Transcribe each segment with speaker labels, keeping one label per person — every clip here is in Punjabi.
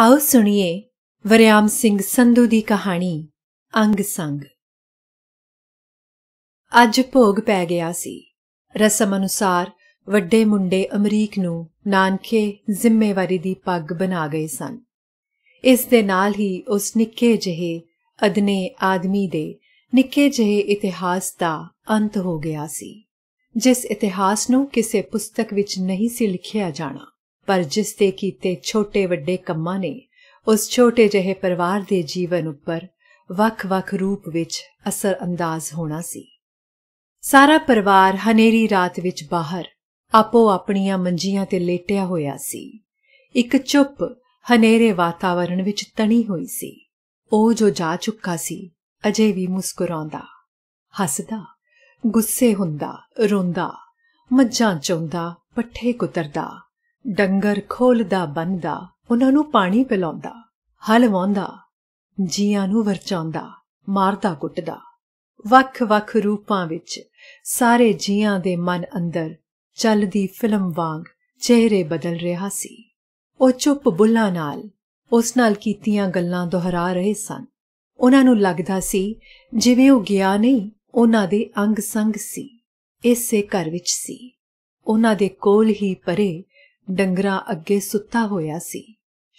Speaker 1: ਆਓ ਸੁਣੀਏ ਵਰਿਆਮ ਸਿੰਘ ਸੰਧੂ ਦੀ ਕਹਾਣੀ ਅੰਗ ਸੰਗ ਅੱਜ ਭੋਗ ਪੈ ਗਿਆ ਸੀ ਰਸਮ ਅਨੁਸਾਰ ਵੱਡੇ ਮੁੰਡੇ ਅਮਰੀਕ ਨੂੰ ਨਾਨਕੇ ਜ਼ਿੰਮੇਵਾਰੀ ਦੀ ਪੱਗ ਬਣਾ ਗਏ ਸਨ ਇਸ ਦੇ ਨਾਲ ਹੀ ਉਸ ਨਿੱਕੇ ਜਿਹੇ ਅਦਨੇ ਆਦਮੀ ਦੇ ਨਿੱਕੇ ਜਿਹੇ ਇਤਿਹਾਸ ਦਾ ਅੰਤ ਹੋ ਗਿਆ ਸੀ ਜਿਸ ਇਤਿਹਾਸ ਨੂੰ ਕਿਸੇ ਪੁਸਤਕ ਵਿੱਚ ਨਹੀਂ ਸੀ ਲਿਖਿਆ ਜਾਣਾ ਪਰ ਜਿਸ ਤੇ ਕੀਤੇ ਛੋਟੇ ਵੱਡੇ ਕੰਮਾਂ ਨੇ ਉਸ ਛੋਟੇ ਜਿਹੇ ਪਰਿਵਾਰ ਦੇ ਜੀਵਨ ਉੱਪਰ ਵੱਖ-ਵੱਖ ਰੂਪ ਵਿੱਚ ਅਸਰ ਅੰਦਾਜ਼ ਹੋਣਾ ਸੀ ਸਾਰਾ ਪਰਿਵਾਰ ਹਨੇਰੀ ਰਾਤ ਵਿੱਚ ਬਾਹਰ ਆਪੋ ਆਪਣੀਆਂ ਮੰਜੀਆਂ ਤੇ ਲੇਟਿਆ ਹੋਇਆ ਸੀ ਇੱਕ ਚੁੱਪ ਹਨੇਰੇ ਵਾਤਾਵਰਣ ਵਿੱਚ ਤਣੀ ਹੋਈ ਸੀ ਉਹ ਜੋ ਜਾ ਚੁੱਕਾ ਸੀ ਅਜੇ ਵੀ ਮੁਸਕਰਾਉਂਦਾ ਹੱਸਦਾ ਗੁੱਸੇ ਹੁੰਦਾ ਰੋਂਦਾ ਮੱਝਾਂ ਚੋਂਦਾ ਪੱਠੇ ਕੁਤਰਦਾ ਡੰਗਰ ਖੋਲਦਾ ਬੰਦਾ ਉਹਨਾਂ ਨੂੰ ਪਾਣੀ ਪਿਲਾਉਂਦਾ ਹਲ ਵਾਉਂਦਾ ਜੀਆਂ ਨੂੰ ਵਰਚਾਉਂਦਾ ਮਾਰਦਾ ਕੁੱਟਦਾ ਵੱਖ-ਵੱਖ ਰੂਪਾਂ ਵਿੱਚ ਸਾਰੇ ਜੀਆਂ ਦੇ ਮਨ ਅੰਦਰ ਚੱਲਦੀ ਫਿਲਮ ਵਾਂਗ ਚਿਹਰੇ ਬਦਲ ਰਿਹਾ ਸੀ ਉਹ ਚੁੱਪ ਬੁੱਲਾ ਨਾਲ ਉਸ ਨਾਲ ਕੀਤੀਆਂ ਗੱਲਾਂ ਦੁਹਰਾ ਰਹੇ ਸਨ ਉਹਨਾਂ ਨੂੰ ਲੱਗਦਾ ਸੀ ਜਿਵੇਂ ਉਹ ਗਿਆ ਨਹੀਂ ਉਹਨਾਂ ਦੇ ਅੰਗ ਸੰਗ ਸੀ ਇਸੇ ਘਰ ਵਿੱਚ ਸੀ ਉਹਨਾਂ ਦੇ ਕੋਲ ਹੀ ਪਰੇ ਡੰਗਰਾ ਅੱਗੇ ਸੁੱਤਾ ਹੋਇਆ ਸੀ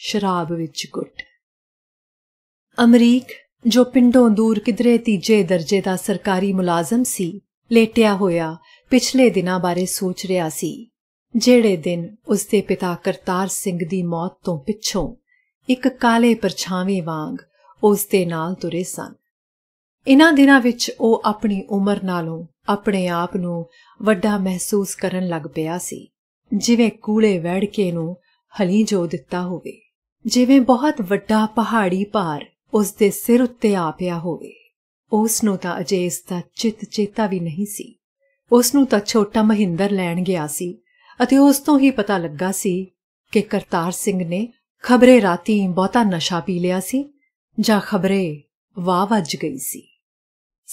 Speaker 1: ਸ਼ਰਾਬ ਵਿੱਚ ਗੁੱਟ ਅਮਰੀਕ ਜੋ ਪਿੰਡੋਂ ਦੂਰ ਕਿਧਰੇ ਤੀਜੇ ਦਰਜੇ ਦਾ ਸਰਕਾਰੀ ਮੁਲਾਜ਼ਮ ਸੀ ਲੇਟਿਆ ਹੋਇਆ ਪਿਛਲੇ ਦਿਨਾਂ ਬਾਰੇ ਸੋਚ ਰਿਹਾ ਸੀ ਜਿਹੜੇ ਦਿਨ ਉਸਦੇ ਪਿਤਾ ਕਰਤਾਰ ਸਿੰਘ ਦੀ ਮੌਤ ਤੋਂ ਪਿੱਛੋਂ ਇੱਕ ਕਾਲੇ ਪਰਛਾਵੇਂ ਵਾਂਗ ਉਸਦੇ ਨਾਲ ਤੁਰੇ ਸਨ ਇਨ੍ਹਾਂ ਦਿਨਾਂ ਵਿੱਚ ਉਹ ਆਪਣੀ ਉਮਰ ਨਾਲੋਂ ਆਪਣੇ ਆਪ ਨੂੰ ਵੱਡਾ ਮਹਿਸੂਸ ਕਰਨ ਲੱਗ ਪਿਆ ਸੀ ਜਿਵੇਂ ਕੂਲੇ ਵੜ ਕੇ ਨੂੰ ਹਲੀ ਜੋ ਦਿੱਤਾ ਹੋਵੇ ਜਿਵੇਂ ਬਹੁਤ ਵੱਡਾ ਪਹਾੜੀ ਭਾਰ ਉਸ ਦੇ ਸਿਰ ਉੱਤੇ ਆ ਪਿਆ ਹੋਵੇ ਉਸ ਨੂੰ ਤਾਂ ਅਜੇ ਇਸ ਦਾ ਚਿਤ ਚੇਤਾ ਵੀ ਨਹੀਂ ਸੀ ਉਸ ਨੂੰ ਤਾਂ ਛੋਟਾ ਮਹਿੰਦਰ ਲੈਣ ਗਿਆ ਸੀ ਅਤੇ ਉਸ ਤੋਂ ਹੀ ਪਤਾ ਲੱਗਾ ਸੀ ਕਿ ਕਰਤਾਰ ਸਿੰਘ ਨੇ ਖਬਰੇ ਰਾਤੀ ਬਹੁਤਾ ਨਸ਼ਾ ਪੀ ਲਿਆ ਸੀ ਜਾਂ ਖਬਰੇ ਵਾਹ ਵੱਜ ਗਈ ਸੀ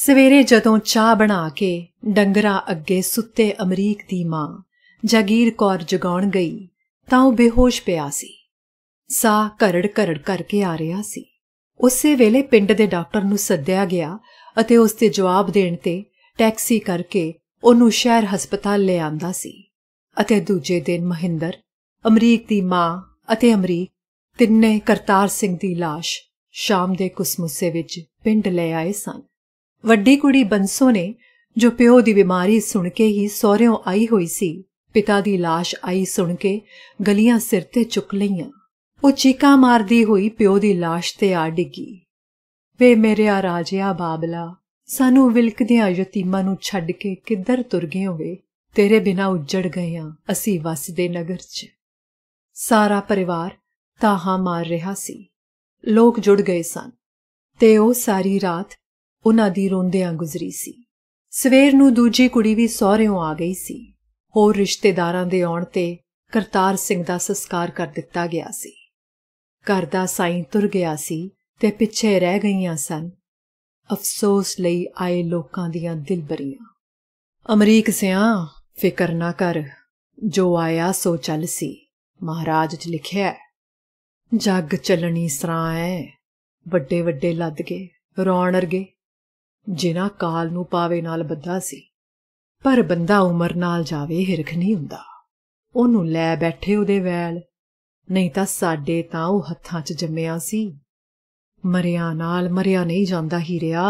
Speaker 1: ਸਵੇਰੇ ਜਦੋਂ ਚਾਹ ਬਣਾ ਕੇ ਡੰਗਰਾ ਅੱਗੇ ਸੁੱਤੇ ਅਮਰੀਕ ਦੀ ਮਾਂ ਜਾਗੀਰ ਕੌਰ ਜਗਾਉਣ ਗਈ ਤਾਂ ਉਹ ਬੇਹੋਸ਼ ਪਿਆ ਸੀ ਸਾਹ ਘਰੜ ਘਰੜ ਕਰਕੇ ਆ ਰਿਹਾ ਸੀ ਉਸੇ ਵੇਲੇ ਪਿੰਡ ਦੇ ਡਾਕਟਰ ਨੂੰ ਸੱਦਿਆ ਗਿਆ ਅਤੇ ਉਸ ਤੇ ਜਵਾਬ ਦੇਣ ਤੇ ਟੈਕਸੀ ਕਰਕੇ ਉਹਨੂੰ ਸ਼ਹਿਰ ਹਸਪਤਾਲ ਲੈ ਆਂਦਾ ਸੀ ਅਤੇ ਦੂਜੇ ਦਿਨ ਮਹਿੰਦਰ ਅਮਰੀਕ ਦੀ ਮਾਂ ਅਤੇ ਅਮਰੀਕ ਤਿੰਨੇ ਕਰਤਾਰ ਸਿੰਘ ਦੀ লাশ ਸ਼ਾਮ ਦੇ ਕੁਸਮੁਸੇ ਵਿੱਚ ਪਿੰਡ ਲੈ ਆਏ ਸਨ ਵੱਡੀ ਕੁੜੀ ਬੰਸੋ ਨੇ ਜੋ ਪਿਓ ਦੀ ਬਿਮਾਰੀ ਸੁਣ ਕੇ ਹੀ ਸਹੁਰਿਓਂ ਆਈ ਹੋਈ ਸੀ ਪਿਤਾ ਦੀ লাশ ਆਈ ਸੁਣ ਕੇ ਗਲੀਆਂ ਸਿਰ ਤੇ ਚੁੱਕ ਲਈਆਂ ਉਹ ਚੀਕਾਂ ਮਾਰਦੀ ਹੋਈ ਪਿਓ ਦੀ লাশ ਤੇ ਆ ਡਿੱਗੀ ਵੇ ਮੇਰਿਆ ਰਾਜਿਆ ਬਾਬਲਾ ਸਾਨੂੰ ਵਿਲਕਦਿਆਂ ਯਤੀਮਾਂ ਨੂੰ ਛੱਡ ਕੇ ਕਿੱਧਰ ਤੁਰ ਗਏ ਹੋਵੇ ਤੇਰੇ ਬਿਨਾ ਉੱਜੜ ਗਏ ਆ ਅਸੀਂ ਵਸਦੇ ਨਗਰ 'ਚ ਸਾਰਾ ਪਰਿਵਾਰ ਤਾਹਾ ਮਾਰ ਰਿਹਾ ਸੀ ਲੋਕ ਜੁੜ ਗਏ ਸਨ ਤੇ ਉਹ ਸਾਰੀ ਰਾਤ ਉਹਨਾਂ ਦੀ ਰੋਂਦਿਆਂ ਗੁਜ਼ਰੀ ਸੀ ਸਵੇਰ ਨੂੰ ਦੂਜੀ ਕੁੜੀ ਵੀ ਸਹੁਰਿਓਂ ਆ ਗਈ ਸੀ ਹੋਰ ਰਿਸ਼ਤੇਦਾਰਾਂ ਦੇ ਆਉਣ ਤੇ ਕਰਤਾਰ ਸਿੰਘ ਦਾ ਸੰਸਕਾਰ ਕਰ ਦਿੱਤਾ ਗਿਆ ਸੀ ਘਰ ਦਾ ਸਾਈਂ ਤੁਰ ਗਿਆ ਸੀ ਤੇ ਪਿੱਛੇ ਰਹਿ ਗਈਆਂ ਸਨ ਅਫਸੋਸ ਲਈ ਆਏ ਲੋਕਾਂ ਦੀਆਂ ਦਿਲਬਰੀਆਂ ਅਮਰੀਕ ਸਿਆ ਫਿਕਰ ਨਾ ਕਰ ਜੋ ਆਇਆ ਸੋ ਚੱਲ ਸੀ ਮਹਾਰਾਜ ਚ ਲਿਖਿਆ ਜੱਗ ਚੱਲਣੀ ਸਰਾਂ ਐ ਵੱਡੇ ਵੱਡੇ ਲੱਦ ਗਏ ਰੌਣ ਜਿਨ੍ਹਾਂ ਕਾਲ ਨੂੰ ਪਾਵੇ ਨਾਲ ਬੱਧਾ ਸੀ ਪਰ ਬੰਦਾ ਉਮਰ ਨਾਲ ਜਾਵੇ ਹਿਰਖ ਨਹੀਂ ਹੁੰਦਾ ਉਹਨੂੰ ਲੈ ਬੈਠੇ ਉਹਦੇ ਵੈਲ ਨਹੀਂ ਤਾਂ ਸਾਡੇ ਤਾਂ ਉਹ ਹੱਥਾਂ 'ਚ ਜੰਮਿਆ ਸੀ ਮਰਿਆ ਨਾਲ ਮਰਿਆ ਨਹੀਂ ਜਾਂਦਾ ਹੀਰਿਆ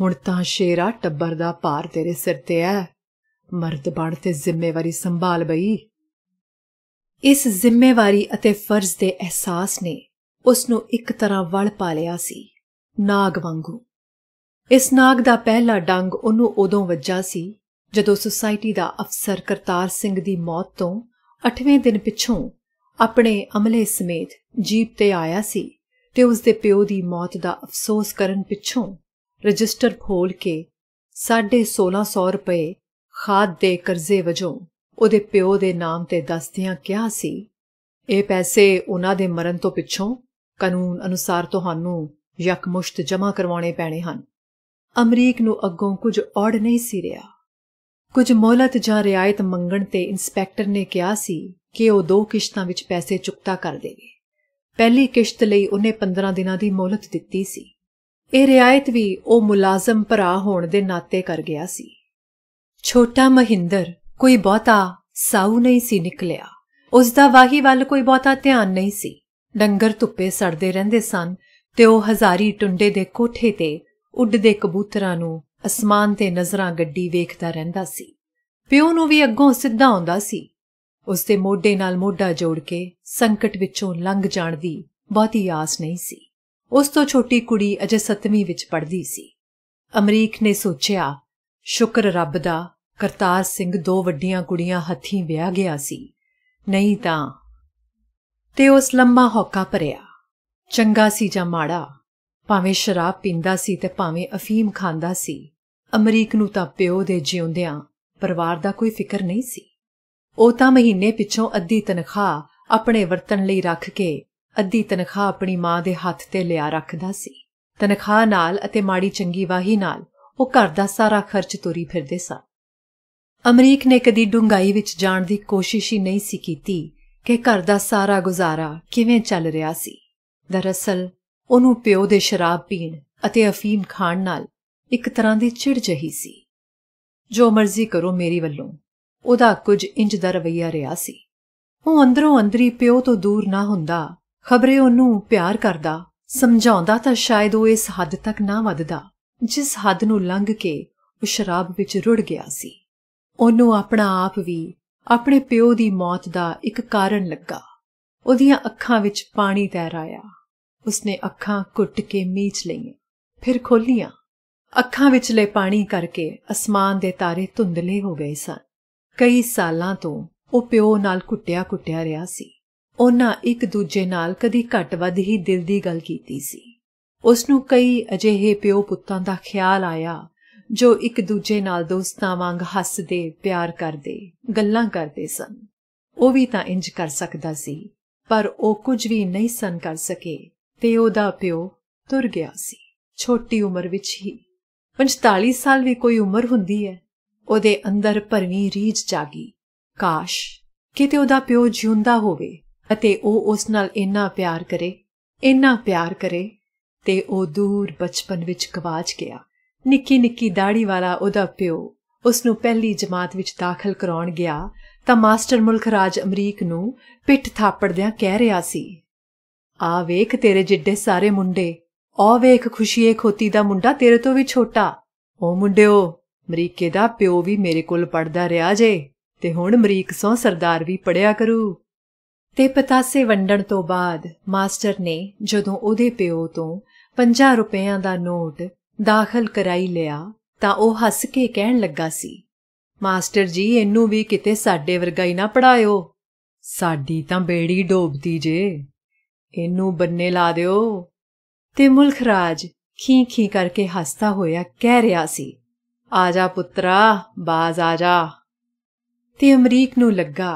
Speaker 1: ਹੁਣ ਤਾਂ ਸ਼ੇਰਾ ਟੱਬਰ ਦਾ ਭਾਰ ਤੇਰੇ ਸਿਰ ਤੇ ਐ ਮਰਦ ਬਣ ਤੇ ਜ਼ਿੰਮੇਵਾਰੀ ਸੰਭਾਲ ਬਈ ਇਸ ਜ਼ਿੰਮੇਵਾਰੀ ਅਤੇ ਫਰਜ਼ ਦੇ ਅਹਿਸਾਸ ਨੇ ਉਸ ਨੂੰ ਇੱਕ ਤਰ੍ਹਾਂ ਵਲ ਪਾ ਲਿਆ ਸੀ ਨਾਗ ਵਾਂਗੂ ਇਸ ਨਾਗ ਦਾ ਪਹਿਲਾ ਡੰਗ ਉਹਨੂੰ ਉਦੋਂ ਵੱਜਾ ਸੀ ਜਦੋਂ ਸੁਸਾਇਟੀ ਦਾ ਅਫਸਰ ਕਰਤਾਰ ਸਿੰਘ ਦੀ ਮੌਤ ਤੋਂ 8ਵੇਂ ਦਿਨ ਪਿੱਛੋਂ ਆਪਣੇ ਅਮਲੇ ਸਮੇਤ ਜੀਪ ਤੇ ਆਇਆ ਸੀ ਤੇ ਉਸ ਦੇ ਪਿਓ ਦੀ ਮੌਤ ਦਾ ਅਫਸੋਸ ਕਰਨ ਪਿੱਛੋਂ ਰਜਿਸਟਰ ਖੋਲ ਕੇ 1650 ਰੁਪਏ ਖਾਦ ਦੇ ਕਰਜ਼ੇ ਵਜੋਂ ਉਹਦੇ ਪਿਓ ਦੇ ਨਾਮ ਤੇ ਦਸਤਿਆਂ ਕਿਹਾ ਸੀ ਇਹ ਪੈਸੇ ਉਹਨਾਂ ਦੇ ਮਰਨ ਤੋਂ ਪਿੱਛੋਂ ਕਾਨੂੰਨ ਅਨੁਸਾਰ ਤੁਹਾਨੂੰ ਯਕਮੁਸ਼ਤ ਜਮ੍ਹਾਂ ਕਰਵਾਉਣੇ ਪੈਣੇ ਹਨ ਅਮਰੀਕ ਨੂੰ ਅੱਗੋਂ ਕੁਝ ਔੜ ਨਹੀਂ ਸੀ ਰਿਹਾ ਕੁਝ ਮੌਲਤ ਜਾਂ ਰਿਆਇਤ ਮੰਗਣ ਤੇ ਇਨਸਪੈਕਟਰ ਨੇ ਕਿਹਾ ਸੀ ਕਿ ਉਹ ਦੋ ਕਿਸ਼ਤਾਂ ਵਿੱਚ ਪੈਸੇ ਚੁਕਤਾ ਕਰ ਦੇਵੇ ਪਹਿਲੀ ਕਿਸ਼ਤ ਲਈ ਉਹਨੇ 15 ਦਿਨਾਂ ਦੀ ਮੌਲਤ ਦਿੱਤੀ ਸੀ ਇਹ ਰਿਆਇਤ ਵੀ ਉਹ ਮੁਲਾਜ਼ਮ ਭਰਾ ਹੋਣ ਦੇ ਨਾਤੇ ਕਰ ਗਿਆ ਸੀ ਛੋਟਾ ਮਹਿੰਦਰ ਕੋਈ ਬਹੁਤਾ ਸਾਉ ਨਹੀਂ ਸੀ ਨਿਕਲਿਆ ਉਸ ਦਾ ਵਾਹੀ ਵੱਲ ਕੋਈ ਬਹੁਤਾ ਧਿਆਨ ਨਹੀਂ ਸੀ ਡੰਗਰ ਧੁੱਪੇ ਸੜਦੇ ਰਹਿੰਦੇ ਸਨ ਤੇ ਉਹ ਹਜ਼ਾਰੀ ਟੁੰਡੇ ਦੇ ਕੋਠੇ ਤੇ ਉੱਡਦੇ ਕਬੂਤਰਾਂ ਨੂੰ ਅਸਮਾਨ ਤੇ ਨਜ਼ਰਾਂ ਗੱਡੀ ਵੇਖਦਾ ਰਹਿੰਦਾ ਸੀ ਪਿਓ ਨੂੰ ਵੀ ਅੱਗੋਂ ਸਿੱਧਾ ਆਉਂਦਾ ਸੀ ਉਸ ਦੇ ਮੋਢੇ ਨਾਲ ਮੋਢਾ ਜੋੜ ਕੇ ਸੰਕਟ ਵਿੱਚੋਂ ਲੰਘ ਜਾਣ ਦੀ ਬਹੁਤੀ ਆਸ ਨਹੀਂ ਸੀ ਉਸ ਤੋਂ ਛੋਟੀ ਕੁੜੀ ਅਜੇ 7ਵੀਂ ਵਿੱਚ ਪੜ੍ਹਦੀ ਸੀ ਅਮਰੀਕ ਨੇ ਸੋਚਿਆ ਸ਼ੁਕਰ ਰੱਬ ਦਾ ਕਰਤਾਰ ਸਿੰਘ ਦੋ ਵੱਡੀਆਂ ਕੁੜੀਆਂ ਹੱਥੀਂ ਵਿਆਹ ਗਿਆ ਸੀ ਨਹੀਂ ਤਾਂ ਤੇ ਉਸ ਲੰਮਾ ਹੌਕਾ ਭਰਿਆ ਚੰਗਾ ਸੀ ਜਾਂ ਮਾੜਾ ਭਾਵੇਂ ਸ਼ਰਾਬ ਪੀਂਦਾ ਸੀ ਤੇ ਭਾਵੇਂ ਅਫੀਮ ਖਾਂਦਾ ਸੀ ਅਮਰੀਕ ਨੂੰ ਤਾਂ ਪਿਓ ਦੇ ਜਿਉਂਦਿਆਂ ਪਰਿਵਾਰ ਦਾ ਕੋਈ ਫਿਕਰ ਨਹੀਂ ਸੀ ਉਹ ਤਾਂ ਮਹੀਨੇ ਪਿੱਛੋਂ ਅੱਧੀ ਤਨਖਾਹ ਆਪਣੇ ਵਰਤਣ ਲਈ ਰੱਖ ਕੇ ਅੱਧੀ ਤਨਖਾਹ ਆਪਣੀ ਮਾਂ ਦੇ ਹੱਥ ਤੇ ਲਿਆ ਰੱਖਦਾ ਸੀ ਤਨਖਾਹ ਨਾਲ ਅਤੇ ਮਾੜੀ ਚੰਗੀ ਵਾਹੀ ਨਾਲ ਉਹ ਘਰ ਦਾ ਸਾਰਾ ਖਰਚ ਤੋਰੀ ਫਿਰਦੇ ਸਨ ਅਮਰੀਕ ਨੇ ਕਦੀ ਡੁੰਗਾਈ ਵਿੱਚ ਜਾਣ ਦੀ ਕੋਸ਼ਿਸ਼ ਹੀ ਨਹੀਂ ਸੀ ਕੀਤੀ ਕਿ ਘਰ ਦਾ ਸਾਰਾ ਗੁਜ਼ਾਰਾ ਕਿਵੇਂ ਚੱਲ ਰਿਹਾ ਸੀ ਦਰਅਸਲ ਉਹਨੂੰ ਪਿਓ ਦੇ ਸ਼ਰਾਬ ਪੀਣ ਅਤੇ ਅਫੀਮ ਖਾਣ ਨਾਲ ਇੱਕ ਤਰ੍ਹਾਂ ਦੀ ਚਿੜ ਜਹੀ ਸੀ ਜੋ ਮਰਜ਼ੀ ਕਰੋ ਮੇਰੀ ਵੱਲੋਂ ਉਹਦਾ ਕੁਝ ਇੰਜ ਦਾ ਰਵਈਆ ਰਿਹਾ ਸੀ ਉਹ ਅੰਦਰੋਂ ਅੰਦਰੀ ਪਿਓ ਤੋਂ ਦੂਰ ਨਾ ਹੁੰਦਾ ਖਬਰੇ ਉਹਨੂੰ ਪਿਆਰ ਕਰਦਾ ਸਮਝਾਉਂਦਾ ਤਾਂ ਸ਼ਾਇਦ ਉਹ ਇਸ ਹੱਦ ਤੱਕ ਨਾ ਵੱਧਦਾ ਜਿਸ ਹੱਦ ਨੂੰ ਲੰਘ ਕੇ ਉਹ ਸ਼ਰਾਬ ਵਿੱਚ ਰੁੜ ਗਿਆ ਸੀ ਉਹਨੂੰ ਆਪਣਾ ਆਪ ਵੀ ਆਪਣੇ ਪਿਓ ਦੀ ਮੌਤ ਦਾ ਇੱਕ ਕਾਰਨ ਲੱਗਾ ਉਹਦੀਆਂ ਅੱਖਾਂ ਵਿੱਚ ਪਾਣੀ ਤੈਰ ਆਇਆ ਉਸਨੇ ਅੱਖਾਂ ਘੁੱਟ ਕੇ ਮੀਚ ਲਈਆਂ ਫਿਰ ਖੋਲੀਆਂ ਅੱਖਾਂ ਵਿੱਚਲੇ ਪਾਣੀ ਕਰਕੇ ਅਸਮਾਨ ਦੇ ਤਾਰੇ ਧੁੰਦਲੇ ਹੋ ਗਏ ਸਨ ਕਈ ਸਾਲਾਂ ਤੋਂ ਉਹ ਪਿਓ ਨਾਲ ਕੁੱਟਿਆ-ਕੁੱਟਿਆ ਰਿਹਾ ਸੀ ਉਹਨਾਂ ਇੱਕ ਦੂਜੇ ਨਾਲ ਕਦੀ ਘੱਟ ਵੱਧ ਹੀ ਦਿਲ ਦੀ ਗੱਲ ਕੀਤੀ ਸੀ ਉਸ ਨੂੰ ਕਈ ਅਜਿਹੇ ਪਿਓ ਪੁੱਤਾਂ ਦਾ ਖਿਆਲ ਆਇਆ ਜੋ ਇੱਕ ਦੂਜੇ ਨਾਲ ਦੋਸਤਾਂ ਵਾਂਗ ਹੱਸਦੇ ਪਿਆਰ ਕਰਦੇ ਗੱਲਾਂ ਕਰਦੇ ਸਨ ਉਹ ਵੀ ਤਾਂ ਇੰਜ ਕਰ ਸਕਦਾ ਸੀ ਪਰ ਉਹ ਕੁਝ ਵੀ ਨਹੀਂ ਸੰਕਰ ਸਕੇ ਤੇ ਉਹਦਾ ਪਿਓ ਤੁਰ ਗਿਆ ਸੀ ਛੋਟੀ ਉਮਰ ਵਿੱਚ ਹੀ 45 ਸਾਲ ਵੀ ਕੋਈ ਉਮਰ ਹੁੰਦੀ ਹੈ ਉਹਦੇ ਅੰਦਰ ਭਰਵੀਂ ਰੀਜ ਜਾਗੀ ਕਾਸ਼ ਕਿਤੇ ਉਹਦਾ ਪਿਓ ਜਿਉਂਦਾ ਹੋਵੇ ਅਤੇ ਉਹ ਉਸ ਨਾਲ ਇੰਨਾ ਪਿਆਰ ਕਰੇ ਇੰਨਾ ਪਿਆਰ ਕਰੇ ਤੇ ਉਹ ਦੂਰ ਬਚਪਨ ਵਿੱਚ ਗਵਾਚ ਗਿਆ ਨਿੱਕੀ ਨਿੱਕੀ ਦਾੜੀ ਵਾਲਾ ਉਹਦਾ ਪਿਓ ਉਸ ਨੂੰ ਪਹਿਲੀ ਜਮਾਤ ਵਿੱਚ ਦਾਖਲ ਕਰਾਉਣ ਗਿਆ ਤਾਂ ਮਾਸਟਰ ਮੁਲਖ ਰਾਜ ਅਮਰੀਕ ਨੂੰ ਪਿੱਠ ਥਾਪੜਦਿਆਂ ਕਹਿ ਰਿਹਾ ਸੀ ਆ ਵੇਖ ਤੇਰੇ ਜਿੱਡੇ ਸਾਰੇ ਮੁੰਡੇ ਔ ਵੇਖ ਖੁਸ਼ੀਏ ਖੋਤੀ ਦਾ ਮੁੰਡਾ ਤੇਰੇ ਤੋਂ ਵੀ ਛੋਟਾ ਉਹ ਮੁੰਡਿਓ ਮਰੀਕੇ ਦਾ ਪਿਓ ਵੀ ਮੇਰੇ ਕੋਲ ਪੜਦਾ ਰਿਹਾ ਜੇ ਤੇ ਹੁਣ ਮਰੀਕ ਸੋਂ ਸਰਦਾਰ ਵੀ ਪੜਿਆ ਕਰੂ ਤੇ ਪਤਾਸੇ ਵੰਡਣ ਤੋਂ ਬਾਅਦ ਮਾਸਟਰ ਨੇ ਜਦੋਂ ਉਹਦੇ ਪਿਓ ਤੋਂ 50 ਰੁਪਿਆਂ ਦਾ ਨੋਟ ਦਾਖਲ ਕਰਾਈ ਲਿਆ ਤਾਂ ਉਹ ਹੱਸ ਕੇ ਕਹਿਣ ਲੱਗਾ ਸੀ ਮਾਸਟਰ ਜੀ ਇਹਨੂੰ ਵੀ ਕਿਤੇ ਸਾਡੇ ਵਰਗਾ ਹੀ ਨਾ ਪੜਾਇਓ ਸਾਡੀ ਤਾਂ ਬੇੜੀ ਡੋਬਦੀ ਜੇ ਇਹਨੂੰ ਬੰਨੇ ਲਾ ਦਿਓ ਤੇ ਮੁਲਖ ਰਾਜ ਖੀ ਖੀ ਕਰਕੇ ਹੱਸਦਾ ਹੋਇਆ ਕਹਿ ਰਿਹਾ ਸੀ ਆ ਜਾ ਪੁੱਤਰਾ ਬਾਜ਼ ਆ ਜਾ ਤੇ ਅਮਰੀਕ ਨੂੰ ਲੱਗਾ